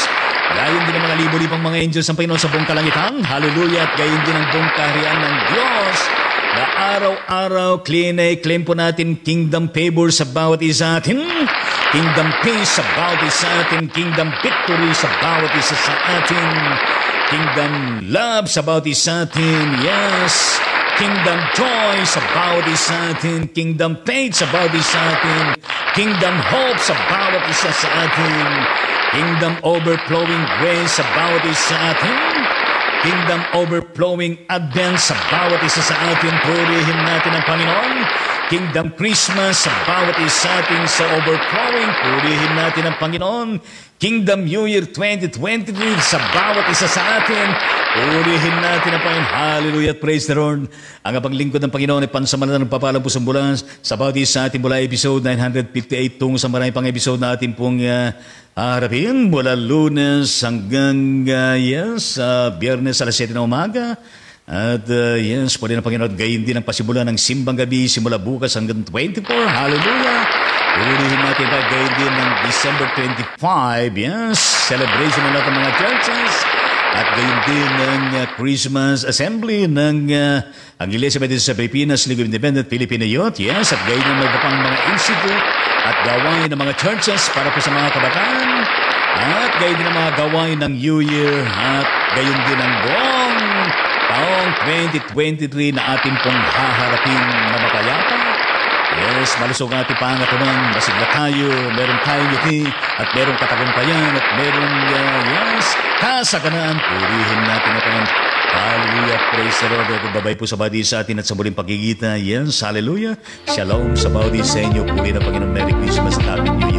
gayon din ang mga libo libong mga angels ang Panginoon sa buong kalangitang, hallelujah, at gayon din ang buong kaharian ng Diyos, na araw-araw, klinay, claim po natin kingdom favor sa bawat isa atin, kingdom peace sa bawat isa atin, kingdom victory sa bawat isa sa atin, kingdom love sa bawat isa atin, yes, Kingdom Joy, sabaw din sa atin. Kingdom Faith, sabaw din sa atin. Kingdom Hope, sa bawat isa sa atin. Kingdom Overflowing Grace, sa bawat isa atin. Kingdom Overflowing Advent, sa bawat isa sa atin. Purihin natin ang Panginoon. Kingdom Christmas sa bawat isa atin sa overflowing. Purihin natin ang Panginoon. Kingdom New Year 2023 sa bawat isa sa atin. Purihin natin ang Panginoon. Hallelujah. Praise the Lord. Ang abang lingkod ng Panginoon ay pansamana ng papalang po sa bulans Sa bawat isa atin mula episode 958 tungo sa marami pang episode na atin pong uh, ah, harapin mula lunes hanggang uh, yes, uh, biyernes alas 7 na umaga. At uh, yan, yes, pwede ng Panginoon at gayon din ang pasimula ng simbang gabi simula bukas hanggang 24. Hallelujah! Ulihin natin ba gayon din ng December 25. Yes, celebration na natin mga churches. At gayon din ng uh, Christmas Assembly ng uh, ang Iglesia Methodist sa Pilipinas, League of Independent Filipino Youth. Yes, at gayon ng mga pang mga institute at gawain ng mga churches para po sa mga kabataan. At gayon din ang mga gawain ng New Year at gayon din ang God taong 2023 na ating pong haharapin na mapayapa. Yes, malusog ang nga pangatunan. Masigla tayo, meron tayo ngiti, at merong katagumpayan, at merong, uh, yes, kasaganaan. Purihin natin ang Panginoon. Hallelujah, praise the Lord. Babay po sa body sa atin at sa muling pagkikita. Yes, hallelujah. Shalom sa body sa inyo. Puri na Panginoon. Merry Christmas at Happy New Year.